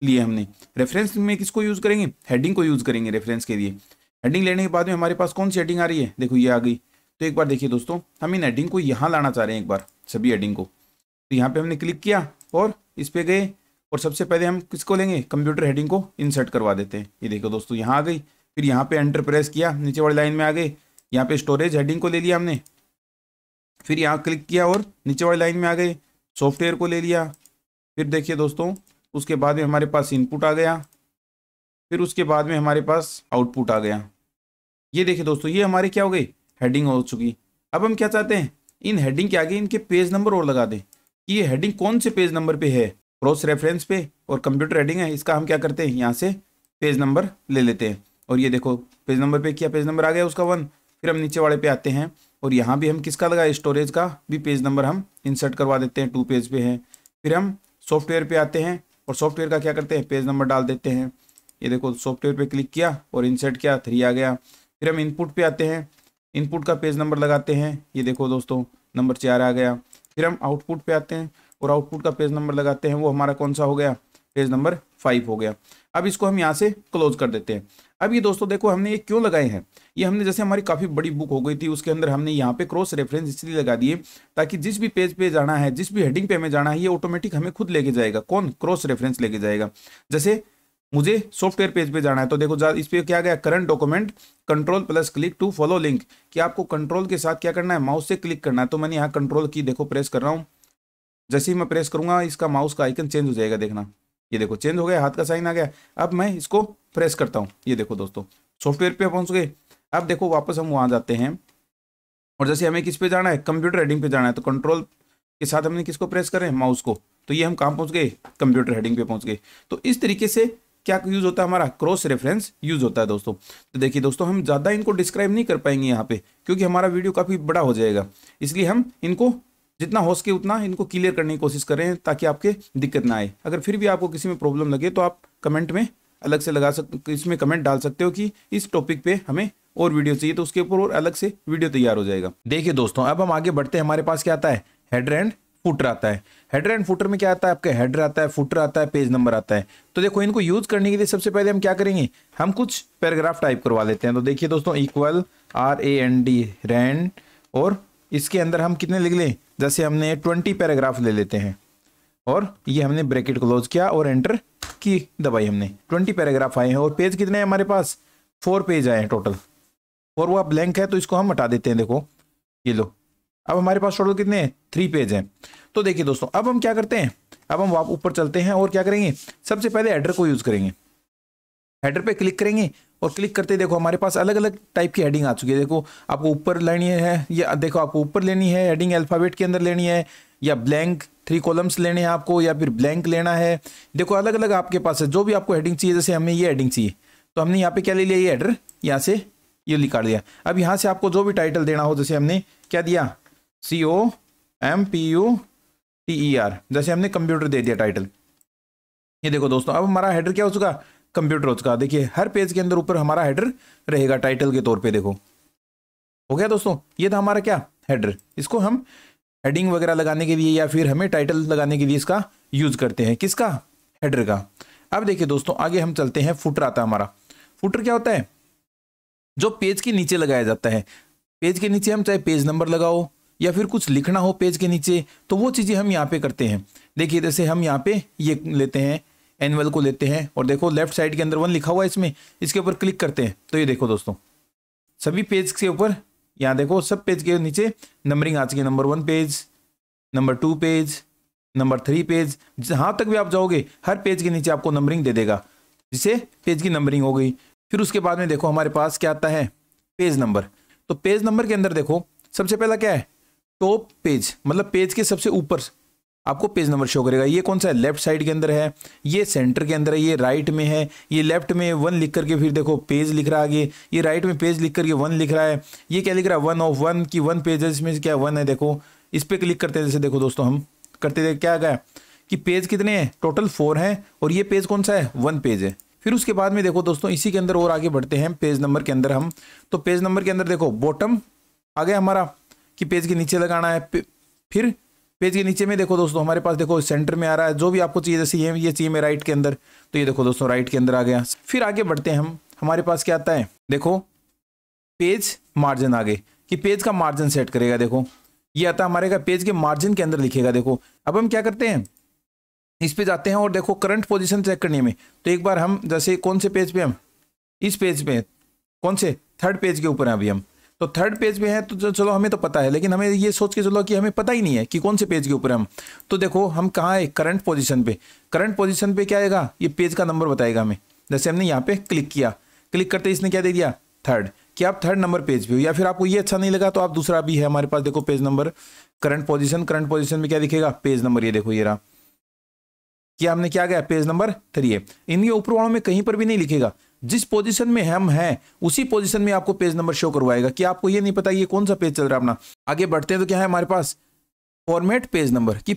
लिए हमने रेफरेंस में किसको यूज़ करेंगे हेडिंग को यूज़ करेंगे रेफरेंस के लिए हेडिंग लेने के बाद में हमारे पास कौन सी हेडिंग आ रही है देखो ये आ गई तो एक बार देखिए दोस्तों हम इन हेडिंग को यहाँ लाना चाह रहे हैं एक बार सभी हेडिंग को तो यहाँ पे हमने क्लिक किया और इस पर गए और सबसे पहले हम किसको लेंगे कंप्यूटर हेडिंग को इंसर्ट करवा देते हैं ये देखो दोस्तों यहाँ आ गई फिर यहाँ पे एंटर प्रेस किया नीचे वाली लाइन में आ गए यहाँ पे स्टोरेज हेडिंग को ले लिया हमने फिर यहाँ क्लिक किया और नीचे वाली लाइन में आ गए सॉफ्टवेयर को ले लिया फिर देखिए दोस्तों उसके बाद में हमारे पास इनपुट आ गया फिर उसके बाद में हमारे पास आउटपुट आ गया ये देखिए दोस्तों ये हमारे क्या हो गए हेडिंग हो चुकी अब हम क्या चाहते हैं इन हेडिंग के आगे इनके पेज नंबर और लगा दें कि ये हेडिंग कौन से पेज नंबर पे है क्रॉस रेफरेंस पे और कंप्यूटर हेडिंग है इसका हम क्या करते हैं यहाँ से पेज नंबर ले लेते हैं और ये देखो पेज नंबर पे क्या पेज नंबर आ गया उसका वन फिर हम नीचे वाले पे आते हैं और यहाँ भी हम किसका लगाए स्टोरेज का भी पेज नंबर हम इंसर्ट करवा देते हैं टू पेज पे है फिर हम सॉफ्टवेयर पे आते हैं और सॉफ्टवेयर का क्या करते हैं पेज नंबर डाल देते हैं ये देखो सॉफ्टवेयर पे क्लिक किया और इंसर्ट किया थ्री आ गया फिर हम इनपुट पे आते हैं इनपुट का पेज नंबर लगाते हैं ये देखो दोस्तों नंबर चार आ गया फिर हम आउटपुट पे आते हैं और आउटपुट का पेज नंबर लगाते हैं वो हमारा कौन सा हो गया पेज नंबर फाइव हो गया अब इसको हम यहाँ से क्लोज कर देते हैं अब ये दोस्तों देखो हमने ये क्यों लगाए हैं ये हमने जैसे हमारी काफ़ी बड़ी बुक हो गई थी उसके अंदर हमने यहाँ पे क्रॉस रेफरेंस इसलिए लगा दिए ताकि जिस भी पेज पे जाना है जिस भी हेडिंग पे हमें जाना है ये ऑटोमेटिक हमें खुद लेके जाएगा कौन क्रॉस रेफरेंस लेके जाएगा जैसे मुझे सॉफ्टवेयर पेज पे जाना है तो देखो इस पर क्या गया current document control plus click to follow link कि आपको कंट्रोल के साथ क्या करना है माउस से क्लिक करना है तो मैंने यहाँ कंट्रोल की देखो प्रेस कर रहा हूँ जैसे ही मैं प्रेस करूंगा इसका माउस का आइकन चेंज हो जाएगा देखना ये देखो चेंज हो गया हाथ का साइन आ गया अब मैं इसको प्रेस करता हूँ ये देखो दोस्तों सॉफ्टवेयर पे पहुंच गए अब देखो वापस हम वहाँ जाते हैं और जैसे हमें किस पे जाना है कंप्यूटर हेडिंग पे जाना है तो कंट्रोल के साथ हमने किसको प्रेस करें माउस को तो ये हम कहाँ पहुँच गए कंप्यूटर हेडिंग पे पहुँच गए तो इस तरीके से क्या यूज होता है हमारा क्रॉस रेफरेंस यूज होता है दोस्तों तो देखिए दोस्तों हम ज़्यादा इनको डिस्क्राइब नहीं कर पाएंगे यहाँ पे क्योंकि हमारा वीडियो काफ़ी बड़ा हो जाएगा इसलिए हम इनको जितना हो सके उतना इनको क्लियर करने की कोशिश कर रहे हैं ताकि आपके दिक्कत ना आए अगर फिर भी आपको किसी में प्रॉब्लम लगे तो आप कमेंट में अलग से लगा सकते इसमें कमेंट डाल सकते हो कि इस टॉपिक पे हमें और वीडियो चाहिए तो उसके ऊपर और अलग से वीडियो तैयार हो जाएगा देखिए दोस्तों अब हम आगे बढ़ते हैं हमारे पास क्या आता है हेडर एंड फुटर आता है हेडर एंड फुटर में क्या आता है आपका हेडर आता है फुटर आता है पेज नंबर आता है तो देखो इनको यूज करने के लिए सबसे पहले हम क्या करेंगे हम कुछ पैराग्राफ टाइप करवा लेते हैं तो देखिए दोस्तों equal R A N D rand और इसके अंदर हम कितने लिख लें जैसे हमने ट्वेंटी पैराग्राफ ले लेते हैं और ये हमने ब्रैकेट क्लोज किया और एंटर की दबाई हमने ट्वेंटी पैराग्राफ आए हैं और पेज कितने हैं हमारे पास फोर पेज आए हैं टोटल और वह आप ब्लैंक है तो इसको हम हटा देते हैं देखो ये लो अब हमारे पास टोटल कितने हैं थ्री पेज हैं तो देखिए दोस्तों अब हम क्या करते हैं अब हम वापस ऊपर चलते हैं और क्या करेंगे सबसे पहले हेडर को यूज़ करेंगे हेडर पे क्लिक करेंगे और क्लिक करते देखो हमारे पास अलग अलग टाइप की हेडिंग आ चुकी है देखो आपको ऊपर लेनी है या देखो आपको ऊपर लेनी है हेडिंग अल्फ़ाबेट के अंदर लेनी है या ब्लैंक थ्री कॉलम्स लेने हैं आपको या फिर ब्लैंक लेना है देखो अलग अलग आपके पास है जो भी आपको हेडिंग चाहिए जैसे हमें ये हेडिंग चाहिए तो हमने यहाँ पे क्या ले लिया ये हेडर यहाँ से ये निकाल दिया अब यहाँ से आपको जो भी टाइटल देना हो जैसे हमने क्या दिया C O M P U T E R जैसे हमने कंप्यूटर दे दिया टाइटल ये देखो दोस्तों अब हमारा हेडर क्या हो चुका कंप्यूटर हो चुका देखिए हर पेज के अंदर ऊपर हमारा हेडर रहेगा टाइटल के तौर पे देखो हो गया दोस्तों ये था हमारा क्या हेडर इसको हम हेडिंग वगैरह लगाने के लिए या फिर हमें टाइटल लगाने के लिए इसका यूज करते हैं किसका हेडर का अब देखिए दोस्तों आगे हम चलते हैं फुटर आता है हमारा फुटर क्या होता है जो पेज के नीचे लगाया जाता है पेज के नीचे हम चाहे पेज नंबर लगाओ या फिर कुछ लिखना हो पेज के नीचे तो वो चीज़ें हम यहाँ पे करते हैं देखिए जैसे हम यहाँ पे ये लेते हैं एनअल को लेते हैं और देखो लेफ्ट साइड के अंदर वन लिखा हुआ है इसमें इसके ऊपर क्लिक करते हैं तो ये देखो दोस्तों सभी पेज के ऊपर यहाँ देखो सब पेज के नीचे नंबरिंग आ चुकी है number one page number two page number three page जहाँ तक भी आप जाओगे हर पेज के नीचे आपको नंबरिंग दे देगा जिसे पेज की नंबरिंग हो गई फिर उसके बाद में देखो हमारे पास क्या आता है पेज नंबर तो पेज नंबर के अंदर देखो सबसे पहला क्या है टॉप पेज मतलब पेज के सबसे ऊपर आपको पेज नंबर शो करेगा ये कौन सा है लेफ्ट साइड के अंदर है ये सेंटर के अंदर है ये राइट में है ये लेफ्ट में वन लिख करके फिर देखो पेज लिख रहा है आगे ये राइट में पेज लिख करके वन लिख रहा है ये क्या लिख रहा है वन ऑफ वन की वन पेज है इसमें क्या वन है देखो इस पर क्लिक करते हैं जैसे देखो दोस्तों हम करते थे क्या गया कि पेज कितने हैं टोटल फोर हैं और ये पेज कौन सा है वन पेज है फिर उसके बाद में देखो दोस्तों इसी के अंदर और आगे बढ़ते हैं पेज नंबर के अंदर हम तो पेज नंबर के अंदर देखो बॉटम आ गया हमारा कि पेज के नीचे लगाना है फिर पेज के नीचे में देखो दोस्तों हमारे पास देखो सेंटर में आ रहा है जो भी आपको चाहिए जैसे ये ये चाहिए मैं राइट के अंदर तो ये देखो दोस्तों राइट के अंदर आ गया फिर आगे बढ़ते हैं हम हमारे पास क्या आता है देखो पेज मार्जिन आगे कि पेज का मार्जिन सेट करेगा देखो ये आता हमारे का पेज के मार्जिन के अंदर लिखेगा देखो अब हम क्या करते हैं इस पे जाते हैं और देखो करंट पोजीशन चेक करने में तो एक बार हम जैसे कौन से पेज पे हम इस पेज पे कौन से थर्ड पेज के ऊपर हैं अभी हम तो थर्ड पेज पे है तो चलो हमें तो पता है लेकिन हमें ये सोच के चलो कि हमें पता ही नहीं है कि कौन से पेज के ऊपर हम तो देखो हम कहाँ है करंट पोजीशन पे करंट पोजीशन पे क्या आएगा ये पेज का नंबर बताएगा हमें जैसे हमने यहाँ पे क्लिक किया क्लिक करते इसने क्या दे दिया थर्ड कि आप थर्ड नंबर पेज पे हो या फिर आपको ये अच्छा नहीं लगा तो आप दूसरा भी है हमारे पास देखो page number current position current position में क्या दिखेगा पेज नंबर ये देखो ये रहा कि हमने क्या गया पेज नंबर थ्री है इनके ऊपर वालों में कहीं पर भी नहीं लिखेगा जिस पोजीशन में हम हैं उसी पोजीशन में आपको पेज नंबर शो करवाएगा कि आपको ये नहीं पता ये कौन सा पेज चल रहा है अपना आगे बढ़ते हैं तो क्या है हमारे पास फॉर्मेट पेज नंबर कि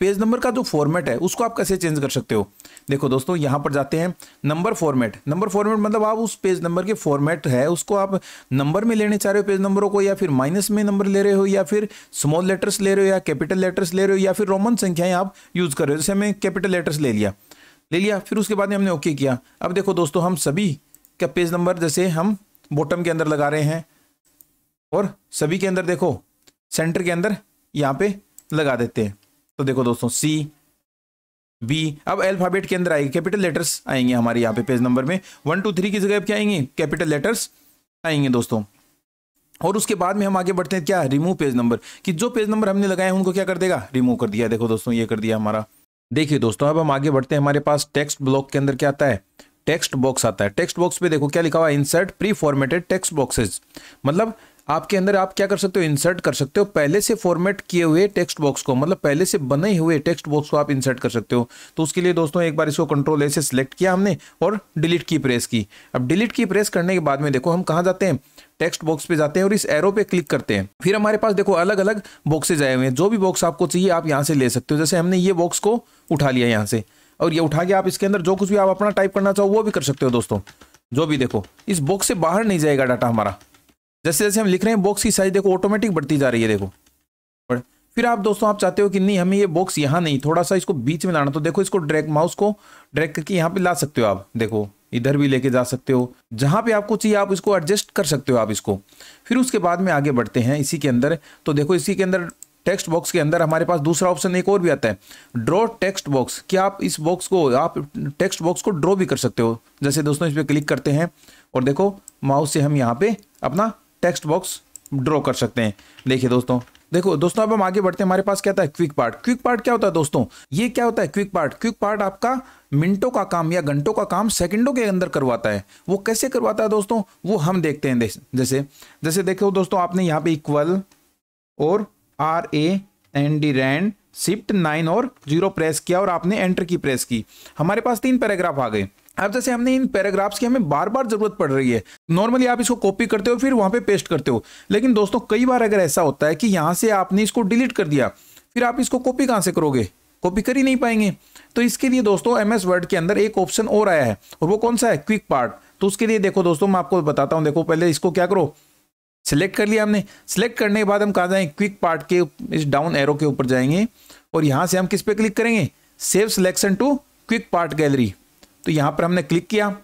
पेज नंबर का जो फॉर्मेट है उसको आप कैसे चेंज कर सकते हो देखो दोस्तों यहाँ पर जाते हैं नंबर फॉर्मेट नंबर फॉर्मेट मतलब आप उस पेज नंबर के फॉर्मेट है उसको आप नंबर में लेने चाह रहे हो पेज नंबरों को या फिर माइनस में नंबर ले रहे हो या फिर स्मॉल लेटर्स ले रहे हो या कैपिटल लेटर्स ले रहे हो या फिर रोमन संख्याएं आप यूज़ कर रहे हो जैसे मैं कैपिटल लेटर्स ले लिया ले लिया फिर उसके बाद में हमने ओके किया अब देखो दोस्तों हम सभी का पेज नंबर जैसे हम बॉटम के अंदर लगा रहे हैं और सभी के अंदर देखो सेंटर के अंदर यहाँ पे लगा देते हैं तो देखो दोस्तों सी बी अब अल्फाबेट के अंदर आएगी कैपिटल लेटर्स आएंगे हमारे यहाँ पे पेज नंबर में वन टू थ्री की जगह क्या आएंगे कैपिटल लेटर्स आएंगे दोस्तों और उसके बाद में हम आगे बढ़ते हैं क्या रिमूव पेज नंबर कि जो पेज नंबर हमने लगाए हैं उनको क्या कर देगा रिमूव कर दिया देखो दोस्तों ये कर दिया हमारा देखिए दोस्तों अब हम आगे बढ़ते हैं हमारे पास टेक्स्ट ब्लॉक के अंदर क्या आता है टेक्स्ट बॉक्स आता है टेक्स्ट बॉक्स पे देखो क्या लिखा हुआ है insert pre formatted text boxes मतलब आपके अंदर आप क्या कर सकते हो इंसर्ट कर सकते हो पहले से फॉर्मेट किए हुए टेक्स्ट बॉक्स को मतलब पहले से बने हुए टेक्स्ट बॉक्स को आप इंसर्ट कर सकते हो तो उसके लिए दोस्तों एक बार इसको कंट्रोल ए से सिलेक्ट किया हमने और डिलीट की प्रेस की अब डिलीट की प्रेस करने के बाद में देखो हम कहाँ जाते हैं टेक्स्ट बॉक्स पे जाते हैं और इस एरो पे क्लिक करते हैं फिर हमारे पास देखो अलग अलग बॉक्सेज आए हुए हैं जो भी बॉक्स आपको चाहिए आप यहाँ से ले सकते हो जैसे हमने ये बॉक्स को उठा लिया यहाँ से और ये उठा के आप इसके अंदर जो कुछ भी आप अपना टाइप करना चाहो वो भी कर सकते हो दोस्तों जो भी देखो इस बॉक्स से बाहर नहीं जाएगा डाटा हमारा जैसे जैसे हम लिख रहे हैं बॉक्स की साइज देखो ऑटोमेटिक बढ़ती जा रही है देखो फिर आप दोस्तों आप चाहते हो कि नहीं हमें ये बॉक्स यहाँ नहीं थोड़ा सा इसको बीच में लाना तो देखो इसको ड्रैग माउस को ड्रैग करके यहाँ पे ला सकते हो आप देखो इधर भी लेके जा सकते हो जहाँ पे आपको चाहिए आप इसको एडजस्ट कर सकते हो आप इसको फिर उसके बाद में आगे बढ़ते हैं इसी के अंदर तो देखो इसी के अंदर टेक्स्ट बॉक्स के अंदर हमारे पास दूसरा ऑप्शन एक और भी आता है ड्रॉ टेक्स्ट बॉक्स क्या आप इस बॉक्स को आप टेक्स्ट बॉक्स को ड्रॉ भी कर सकते हो जैसे दोस्तों इस पर क्लिक करते हैं और देखो माउस से हम यहाँ पे अपना टेक्स्ट बॉक्स ड्रॉ कर सकते हैं देखिए दोस्तों देखो दोस्तों अब हम आगे बढ़ते हैं हमारे पास क्या होता है क्विक पार्ट क्विक पार्ट क्या होता है दोस्तों ये क्या होता है क्विक पार्ट क्विक पार्ट आपका मिनटों का काम या घंटों का काम सेकंडों के अंदर करवाता है वो कैसे करवाता है दोस्तों वो हम देखते हैं जैसे जैसे देखो दोस्तों आपने यहाँ पे इक्वल और R A N D rand shift nine और जीरो प्रेस किया और आपने एंटर की प्रेस की हमारे पास तीन पैराग्राफ आ गए अब जैसे हमने इन पैराग्राफ्स की हमें बार बार जरूरत पड़ रही है नॉर्मली आप इसको कॉपी करते हो फिर वहां पे पेस्ट करते हो लेकिन दोस्तों कई बार अगर ऐसा होता है कि यहाँ से आपने इसको डिलीट कर दिया फिर आप इसको कॉपी कहाँ से करोगे कॉपी कर ही नहीं पाएंगे तो इसके लिए दोस्तों एम एस वर्ड के अंदर एक ऑप्शन और आया है और वो कौन सा है क्विक पार्ट तो उसके लिए देखो दोस्तों मैं आपको बताता हूँ देखो पहले इसको क्या करो सिलेक्ट कर लिया हमने सिलेक्ट करने के बाद हम कहाँ जाएंगे क्विक पार्ट के इस डाउन एरो के ऊपर जाएंगे और यहाँ से हम किस पे क्लिक करेंगे save selection to quick part gallery तो यहां पर हमने क्लिक किया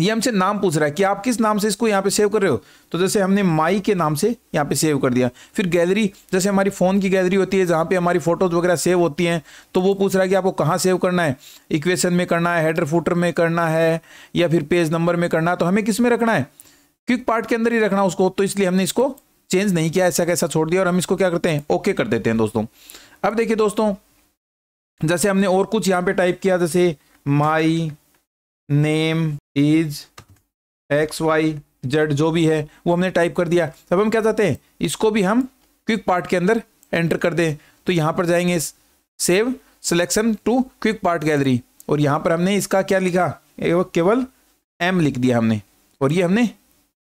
ये हमसे नाम पूछ रहा है कि आप किस नाम से इसको यहाँ पे सेव कर रहे हो तो जैसे हमने माई के नाम से यहाँ पे सेव कर दिया फिर गैलरी जैसे हमारी फ़ोन की गैलरी होती है जहाँ पे हमारी फ़ोटोज़ वगैरह सेव होती हैं तो वो पूछ रहा है कि आपको कहाँ सेव करना है इक्वेशन में करना है हेडर फूटर में करना है या फिर पेज नंबर में करना है तो हमें किस में रखना है क्विक पार्ट के अंदर ही रखना उसको तो इसलिए हमने इसको चेंज नहीं किया ऐसा कैसा छोड़ दिया और हम इसको क्या करते हैं ओके कर देते हैं दोस्तों अब देखिए दोस्तों जैसे हमने और कुछ यहाँ पे टाइप किया जैसे my name is X Y Z जो भी है वो हमने टाइप कर दिया अब हम क्या चाहते हैं इसको भी हम क्विक पार्ट के अंदर एंटर कर दें तो यहाँ पर जाएंगे save selection to quick part gallery और यहाँ पर हमने इसका क्या लिखा केवल एम लिख दिया हमने और ये हमने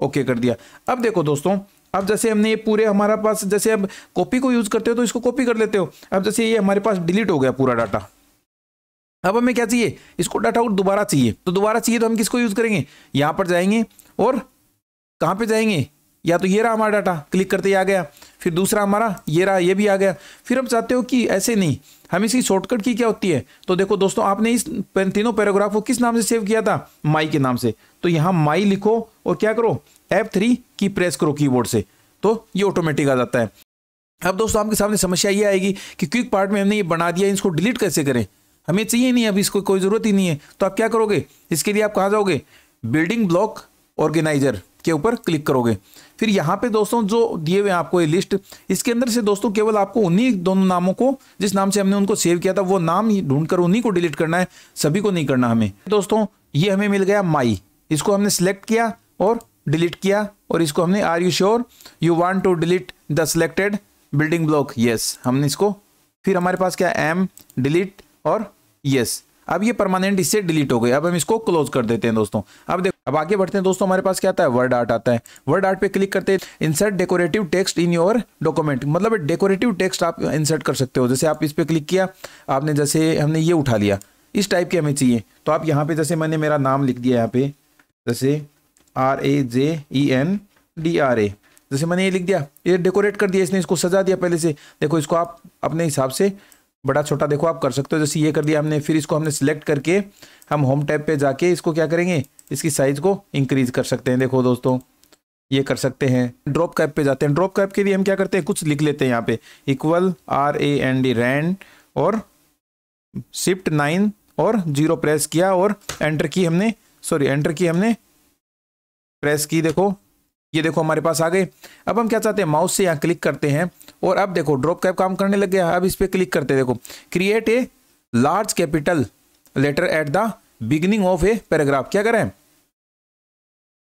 ओके okay कर दिया अब देखो दोस्तों अब जैसे हमने ये पूरे हमारा पास जैसे अब कॉपी को यूज़ करते हो तो इसको कॉपी कर लेते हो अब जैसे ये हमारे पास डिलीट हो गया पूरा डाटा अब हमें क्या चाहिए इसको डाटा आउट दोबारा चाहिए तो दोबारा चाहिए तो हम किसको यूज करेंगे यहाँ पर जाएंगे और कहाँ पे जाएंगे या तो ये रहा हमारा डाटा क्लिक करते ही आ गया फिर दूसरा हमारा ये रहा ये भी आ गया फिर हम चाहते हो कि ऐसे नहीं हम इसकी शॉर्टकट की क्या होती है तो देखो दोस्तों आपने इस तीनों पैराग्राफ को किस नाम से सेव किया था माई के नाम से तो यहाँ माई लिखो और क्या करो एप थ्री की प्रेस करो कीबोर्ड से तो ये ऑटोमेटिक आ जाता है अब दोस्तों आपके सामने समस्या ये आएगी कि क्विक पार्ट में हमने ये बना दिया इसको डिलीट कैसे करें हमें चाहिए नहीं अब इसको कोई ज़रूरत ही नहीं है तो आप क्या करोगे इसके लिए आप कहाँ जाओगे बिल्डिंग ब्लॉक ऑर्गेनाइजर के ऊपर क्लिक करोगे फिर यहाँ पे दोस्तों जो दिए हुए आपको ये लिस्ट इसके अंदर से दोस्तों केवल आपको उन्हीं दोनों नामों को जिस नाम से हमने उनको सेव किया था वो नाम ढूंढकर उन्हीं को डिलीट करना है सभी को नहीं करना हमें दोस्तों ये हमें मिल गया माई इसको हमने सेलेक्ट किया और डिलीट किया और इसको हमने are you sure you want to delete the selected building block yes हमने इसको फिर हमारे पास क्या एम डिलीट और यस अब ये परमानेंट इससे डिलीट हो गई अब हम इसको क्लोज कर देते हैं दोस्तों अब देखो अब आगे बढ़ते हैं दोस्तों हमारे पास क्या आता है वर्ड आर्ट आता है वर्ड आर्ट पे क्लिक करते हैं insert decorative text in your document मतलब डेकोरेटिव टेक्स्ट आप इंसर्ट कर सकते हो जैसे आप इस पर क्लिक किया आपने जैसे हमने ये उठा लिया इस टाइप के हमें चाहिए तो आप यहाँ पे जैसे मैंने मेरा नाम लिख दिया यहाँ पे जैसे R A J E N D R A जैसे मैंने ये लिख दिया ये डेकोरेट कर दिया इसने इसको सजा दिया पहले से देखो इसको आप अपने हिसाब से बड़ा छोटा देखो आप कर सकते हो जैसे ये कर दिया हमने फिर इसको हमने सिलेक्ट करके हम होम टैब पे जाके इसको क्या करेंगे इसकी साइज़ को इंक्रीज कर सकते हैं देखो दोस्तों ये कर सकते हैं ड्रॉप कैप पे जाते हैं ड्रॉप कैप के लिए हम क्या करते हैं कुछ लिख लेते हैं यहाँ पे equal R A N D rand और शिफ्ट नाइन और जीरो प्रेस किया और एंटर की हमने सॉरी एंटर की हमने प्रेस की देखो ये देखो हमारे पास आ गए अब हम क्या चाहते हैं माउस से यहाँ क्लिक करते हैं और अब देखो ड्रॉप कैप काम करने लग गया अब इस पर क्लिक करते देखो create a large capital letter at the beginning of a paragraph क्या करें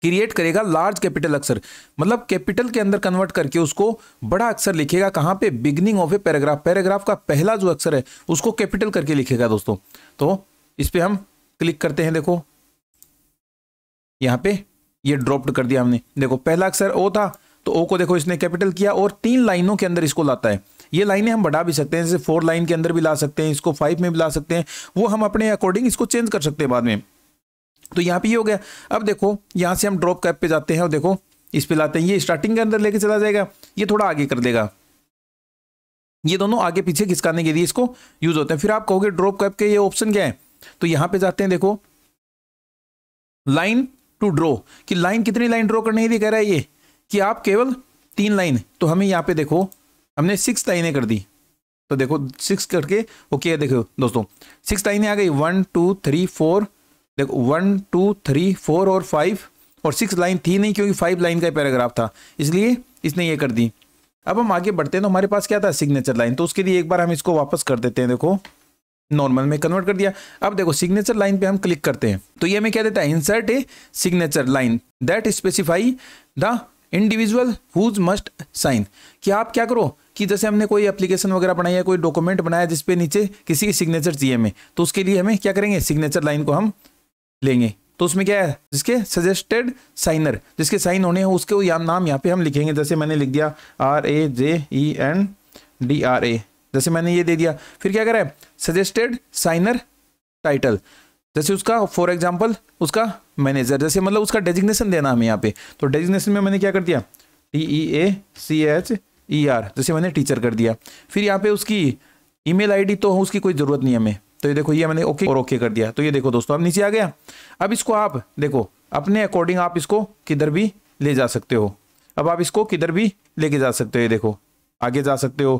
क्रिएट करेगा लार्ज कैपिटल अक्षर मतलब कैपिटल के अंदर कन्वर्ट करके उसको बड़ा अक्षर लिखेगा कहाँ पे beginning of a paragraph paragraph का पहला जो अक्षर है उसको कैपिटल करके लिखेगा दोस्तों तो इस पर हम क्लिक करते हैं देखो यहाँ पे ये ड्रॉप्ड कर दिया हमने देखो पहला अक्षर ओ था तो ओ को देखो इसने कैपिटल किया और तीन लाइनों के अंदर इसको लाता है ये लाइनें हम बढ़ा भी सकते हैं जैसे फोर लाइन के अंदर भी ला सकते हैं इसको फाइव में भी ला सकते हैं वो हम अपने अकॉर्डिंग इसको चेंज कर सकते हैं बाद में तो यहाँ पे ये हो गया अब देखो यहाँ से हम ड्रॉप कैप पे जाते हैं और देखो इस पे लाते हैं ये स्टार्टिंग के अंदर लेके चला जाएगा ये थोड़ा आगे कर देगा ये दोनों आगे पीछे खिसकाने के लिए इसको यूज होते हैं फिर आप कहोगे ड्रॉप कैप के ये ऑप्शन क्या है तो यहाँ पे जाते हैं देखो लाइन टू ड्रो कि लाइन कितनी लाइन ड्रॉ करने के कह रहा है ये कि आप केवल तीन लाइन तो हमें यहाँ पे देखो हमने सिक्स लाइनें कर दी तो देखो सिक्स करके ओके है देखो दोस्तों सिक्स लाइनें आ गई वन टू थ्री फोर देखो वन टू थ्री फोर और फाइव और सिक्स लाइन थी नहीं क्योंकि फाइव लाइन का पैराग्राफ था इसलिए इसने ये कर दी अब हम आगे बढ़ते हैं तो हमारे पास क्या था सिग्नेचर लाइन तो उसके लिए एक बार हम इसको वापस कर देते हैं देखो नॉर्मल में कन्वर्ट कर दिया अब देखो सिग्नेचर लाइन पे हम क्लिक करते हैं तो ये हमें क्या देता है insert a signature line that specify the individual whose must sign कि आप क्या करो कि जैसे हमने कोई एप्लीकेशन वगैरह बनाया कोई डॉक्यूमेंट बनाया जिसपे नीचे किसी की सिग्नेचर चाहिए हमें तो उसके लिए हमें क्या करेंगे सिग्नेचर लाइन को हम लेंगे तो उसमें क्या है जिसके सजेस्टेड साइनर जिसके साइन होने हैं उसके नाम यहाँ पे हम लिखेंगे जैसे मैंने लिख दिया R A J E N D R A जैसे मैंने ये दे दिया फिर क्या करा है सजेस्टेड साइनर टाइटल जैसे उसका फॉर एग्जाम्पल उसका मैनेजर जैसे मतलब उसका डेजिग्नेशन देना हमें यहाँ पे तो डेजिग्नेशन में मैंने क्या कर दिया T E A C H E R जैसे मैंने टीचर कर दिया फिर यहाँ पे उसकी ईमेल आईडी तो उसकी कोई ज़रूरत नहीं हमें तो ये देखो ये मैंने ओके और ओके कर दिया तो ये देखो दोस्तों अब नीचे आ गया अब इसको आप देखो अपने अकॉर्डिंग आप इसको किधर भी ले जा सकते हो अब आप इसको किधर भी लेके जा सकते हो ये देखो आगे जा सकते हो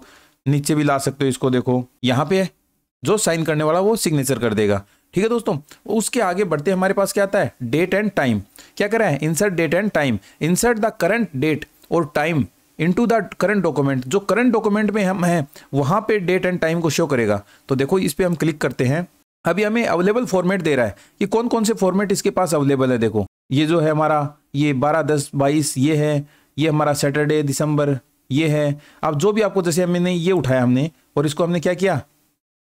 नीचे भी ला सकते हो इसको देखो यहाँ पे है जो साइन करने वाला वो सिग्नेचर कर देगा ठीक है दोस्तों उसके आगे बढ़ते हमारे पास क्या आता है डेट एंड टाइम क्या रहा है insert date and time insert the current date और time into the current document जो करंट डॉक्यूमेंट में हम हैं वहाँ पे डेट एंड टाइम को शो करेगा तो देखो इस पर हम क्लिक करते हैं अभी हमें अवेलेबल फॉर्मेट दे रहा है कि कौन कौन से फॉर्मेट इसके पास अवेलेबल है देखो ये जो है हमारा ये बारह दस बाईस ये है ये हमारा सैटरडे दिसंबर ये है अब जो भी आपको जैसे हमने ये उठाया हमने और इसको हमने क्या किया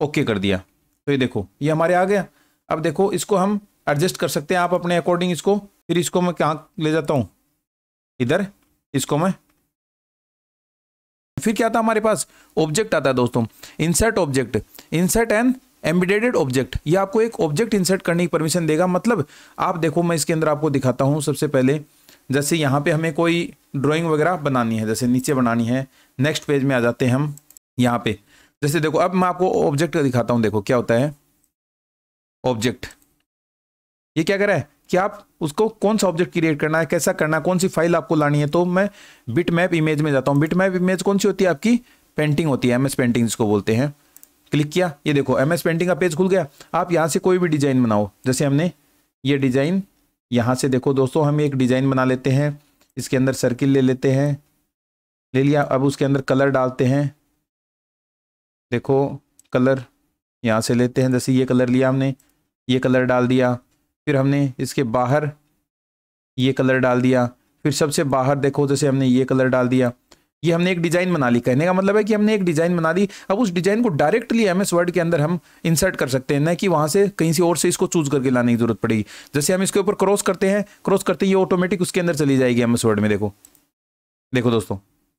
ओके कर दिया तो ये देखो ये हमारे आ गया अब देखो इसको हम एडजस्ट कर सकते हैं आप अपने अकॉर्डिंग इसको फिर इसको मैं कहाँ ले जाता हूँ इधर इसको मैं फिर क्या था हमारे पास ऑब्जेक्ट आता है दोस्तों insert object insert and embedded object ये आपको एक ऑब्जेक्ट इंसर्ट करने की परमिशन देगा मतलब आप देखो मैं इसके अंदर आपको दिखाता हूँ सबसे पहले जैसे यहाँ पे हमें कोई ड्राइंग वगैरह बनानी है जैसे नीचे बनानी है नेक्स्ट पेज में आ जाते हैं हम यहाँ पे जैसे देखो अब मैं आपको ऑब्जेक्ट का दिखाता हूँ देखो क्या होता है ऑब्जेक्ट ये क्या कर रहा है कि आप उसको कौन सा ऑब्जेक्ट क्रिएट करना है कैसा करना है कौन सी फाइल आपको लानी है तो मैं बिट मैप इमेज में जाता हूँ बिट मैप इमेज कौन सी होती है आपकी पेंटिंग होती है एम एस पेंटिंग जिसको बोलते हैं क्लिक किया ये देखो एम एस पेंटिंग का पेज खुल गया आप यहाँ से कोई भी डिजाइन बनाओ जैसे हमने ये डिजाइन यहाँ से देखो दोस्तों हम एक डिजाइन बना लेते हैं इसके अंदर सर्किल ले लेते हैं ले लिया अब उसके अंदर कलर डालते हैं देखो कलर यहाँ से लेते हैं जैसे ये कलर लिया हमने ये कलर डाल दिया फिर हमने इसके बाहर ये कलर डाल दिया फिर सबसे बाहर देखो जैसे हमने ये कलर डाल दिया ये हमने एक डिज़ाइन बना ली कहने का मतलब है कि हमने एक डिज़ाइन बना ली अब उस डिज़ाइन को डायरेक्टली एम एस वर्ड के अंदर हम इंसर्ट कर सकते हैं ना कि वहां से कहीं से और से इसको चूज करके लाने की जरूरत पड़ेगी जैसे हम इसके ऊपर क्रॉस करते हैं क्रॉस करते ही ये ऑटोमेटिक उसके अंदर चली जाएगी एम एस वर्ड में देखो देखो दोस्तों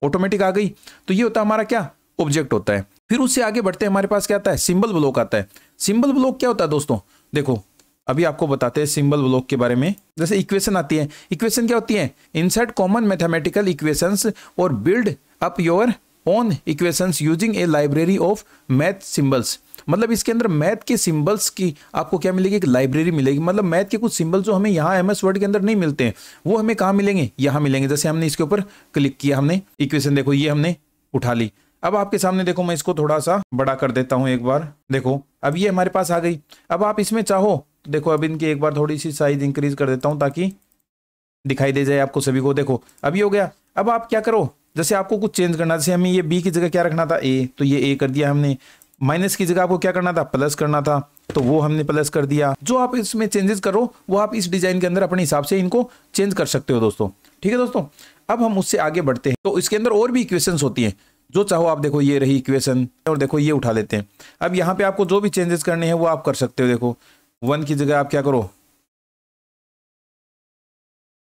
ऑटोमेटिक आ गई तो ये होता है हमारा क्या ऑब्जेक्ट होता है फिर उससे आगे बढ़ते हैं हमारे पास क्या आता है सिंबल ब्लॉक आता है सिंबल ब्लॉक क्या होता है दोस्तों देखो अभी आपको बताते हैं सिंबल ब्लॉक के बारे में जैसे इक्वेशन आती है इक्वेशन क्या होती है इनसेट कॉमन मैथमेटिकल इक्वेशन और build up your own equation using a library of math symbols मतलब इसके अंदर मैथ के सिंबल्स की आपको क्या मिलेगी एक लाइब्रेरी मिलेगी मतलब मैथ के कुछ सिंबल जो हमें यहाँ एम एस वर्ड के अंदर नहीं मिलते हैं वो हमें कहाँ मिलेंगे यहाँ मिलेंगे जैसे हमने इसके ऊपर क्लिक किया हमने इक्वेशन देखो ये हमने उठा ली अब आपके सामने देखो मैं इसको थोड़ा सा बड़ा कर देता हूँ एक बार देखो अब ये हमारे पास आ गई अब आप इसमें चाहो देखो अब इनकी एक बार थोड़ी सी साइज इंक्रीज कर देता हूँ ताकि दिखाई दे जाए आपको सभी को देखो अभी हो गया अब आप क्या करो जैसे आपको कुछ चेंज करना जैसे हमें ये बी की जगह क्या रखना था ए तो ये ए कर दिया हमने माइनस की जगह आपको क्या करना था प्लस करना था तो वो हमने प्लस कर दिया जो आप इसमें चेंजेस करो वो आप इस डिजाइन के अंदर अपने हिसाब से इनको चेंज कर सकते हो दोस्तों ठीक है दोस्तों अब हम उससे आगे बढ़ते हैं तो इसके अंदर और भी इक्वेशन होती है जो चाहो आप देखो ये रही इक्वेशन और देखो ये उठा लेते हैं अब यहाँ पे आपको जो भी चेंजेस करने हैं वो आप कर सकते हो देखो वन की जगह आप क्या करो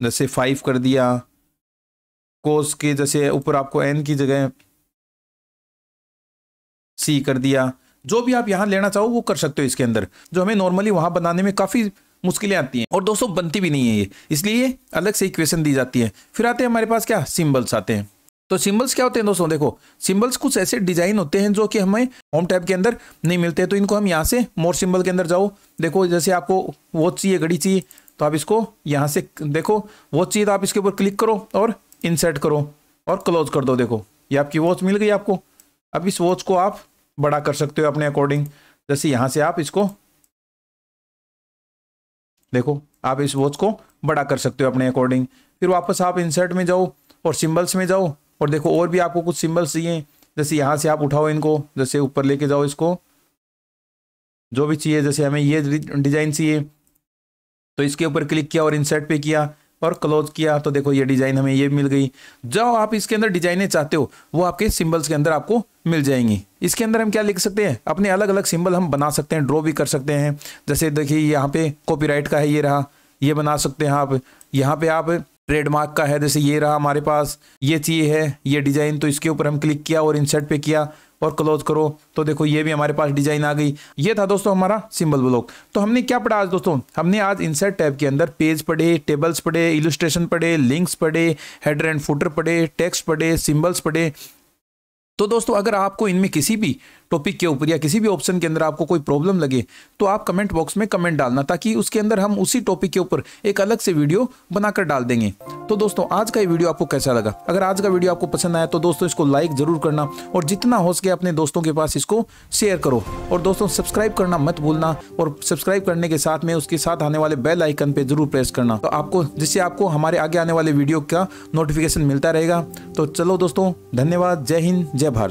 जैसे फाइव कर दिया कोस के जैसे ऊपर आपको एन की जगह सी कर दिया जो भी आप यहां लेना चाहो वो कर सकते हो इसके अंदर जो हमें नॉर्मली वहां बनाने में काफ़ी मुश्किलें आती हैं और दोस्तों बनती भी नहीं है ये इसलिए अलग से इक्वेशन दी जाती है फिर आते हैं हमारे पास क्या सिम्बल्स आते हैं तो सिंबल्स क्या होते हैं दोस्तों देखो सिंबल्स कुछ ऐसे डिजाइन होते हैं जो कि हमें होम टैब के अंदर नहीं मिलते तो इनको हम यहाँ से मोर सिंबल के अंदर जाओ देखो जैसे आपको वॉच चाहिए घड़ी चाहिए तो आप इसको यहाँ से देखो वॉच चाहिए तो आप इसके ऊपर क्लिक करो और इंसर्ट करो और क्लोज कर दो देखो ये आपकी वॉच मिल गई आपको अब इस वॉच को आप बड़ा कर सकते हो अपने अकॉर्डिंग जैसे यहाँ से आप इसको देखो आप इस वॉच को बड़ा कर सकते हो अपने अकॉर्डिंग फिर वापस आप इंसर्ट में जाओ और सिंबल्स में जाओ और देखो और भी आपको कुछ सिम्बल्स चाहिए जैसे यहाँ से आप उठाओ इनको जैसे ऊपर लेके जाओ इसको जो भी चाहिए जैसे हमें ये डिज़ाइन चाहिए तो इसके ऊपर क्लिक किया और इंसर्ट पे किया और क्लोज किया तो देखो ये डिज़ाइन हमें ये मिल गई जो आप इसके अंदर डिजाइनें चाहते हो वो आपके सिंबल्स के अंदर आपको मिल जाएंगी इसके अंदर हम क्या लिख सकते हैं अपने अलग अलग सिंबल हम बना सकते हैं ड्रॉ भी कर सकते हैं जैसे देखिए यहाँ पे कॉपीराइट का है ये रहा ये बना सकते हैं आप यहाँ पे आप ट्रेडमार्क का है जैसे ये रहा हमारे पास ये चाहिए है ये डिज़ाइन तो इसके ऊपर हम क्लिक किया और इंसर्ट पे किया और क्लोज करो तो देखो ये भी हमारे पास डिजाइन आ गई ये था दोस्तों हमारा सिंबल ब्लॉक तो हमने क्या पढ़ा आज दोस्तों हमने आज इंसर्ट टैब के अंदर पेज पढ़े टेबल्स पढ़े इलुस्ट्रेशन पढ़े लिंक्स पढ़े हेडर एंड फुटर पढ़े टेक्स्ट पढ़े सिंबल्स पढ़े तो दोस्तों अगर आपको इनमें किसी भी टॉपिक के ऊपर या किसी भी ऑप्शन के अंदर आपको कोई प्रॉब्लम लगे तो आप कमेंट बॉक्स में कमेंट डालना ताकि उसके अंदर हम उसी टॉपिक के ऊपर एक अलग से वीडियो बनाकर डाल देंगे तो दोस्तों आज का ये वीडियो आपको कैसा लगा अगर आज का वीडियो आपको पसंद आया तो दोस्तों इसको लाइक जरूर करना और जितना हो सके अपने दोस्तों के पास इसको शेयर करो और दोस्तों सब्सक्राइब करना मत भूलना और सब्सक्राइब करने के साथ में उसके साथ आने वाले बेल आइकन पर जरूर प्रेस करना तो आपको जिससे आपको हमारे आगे आने वाले वीडियो का नोटिफिकेशन मिलता रहेगा तो चलो दोस्तों धन्यवाद जय हिंद जय भारत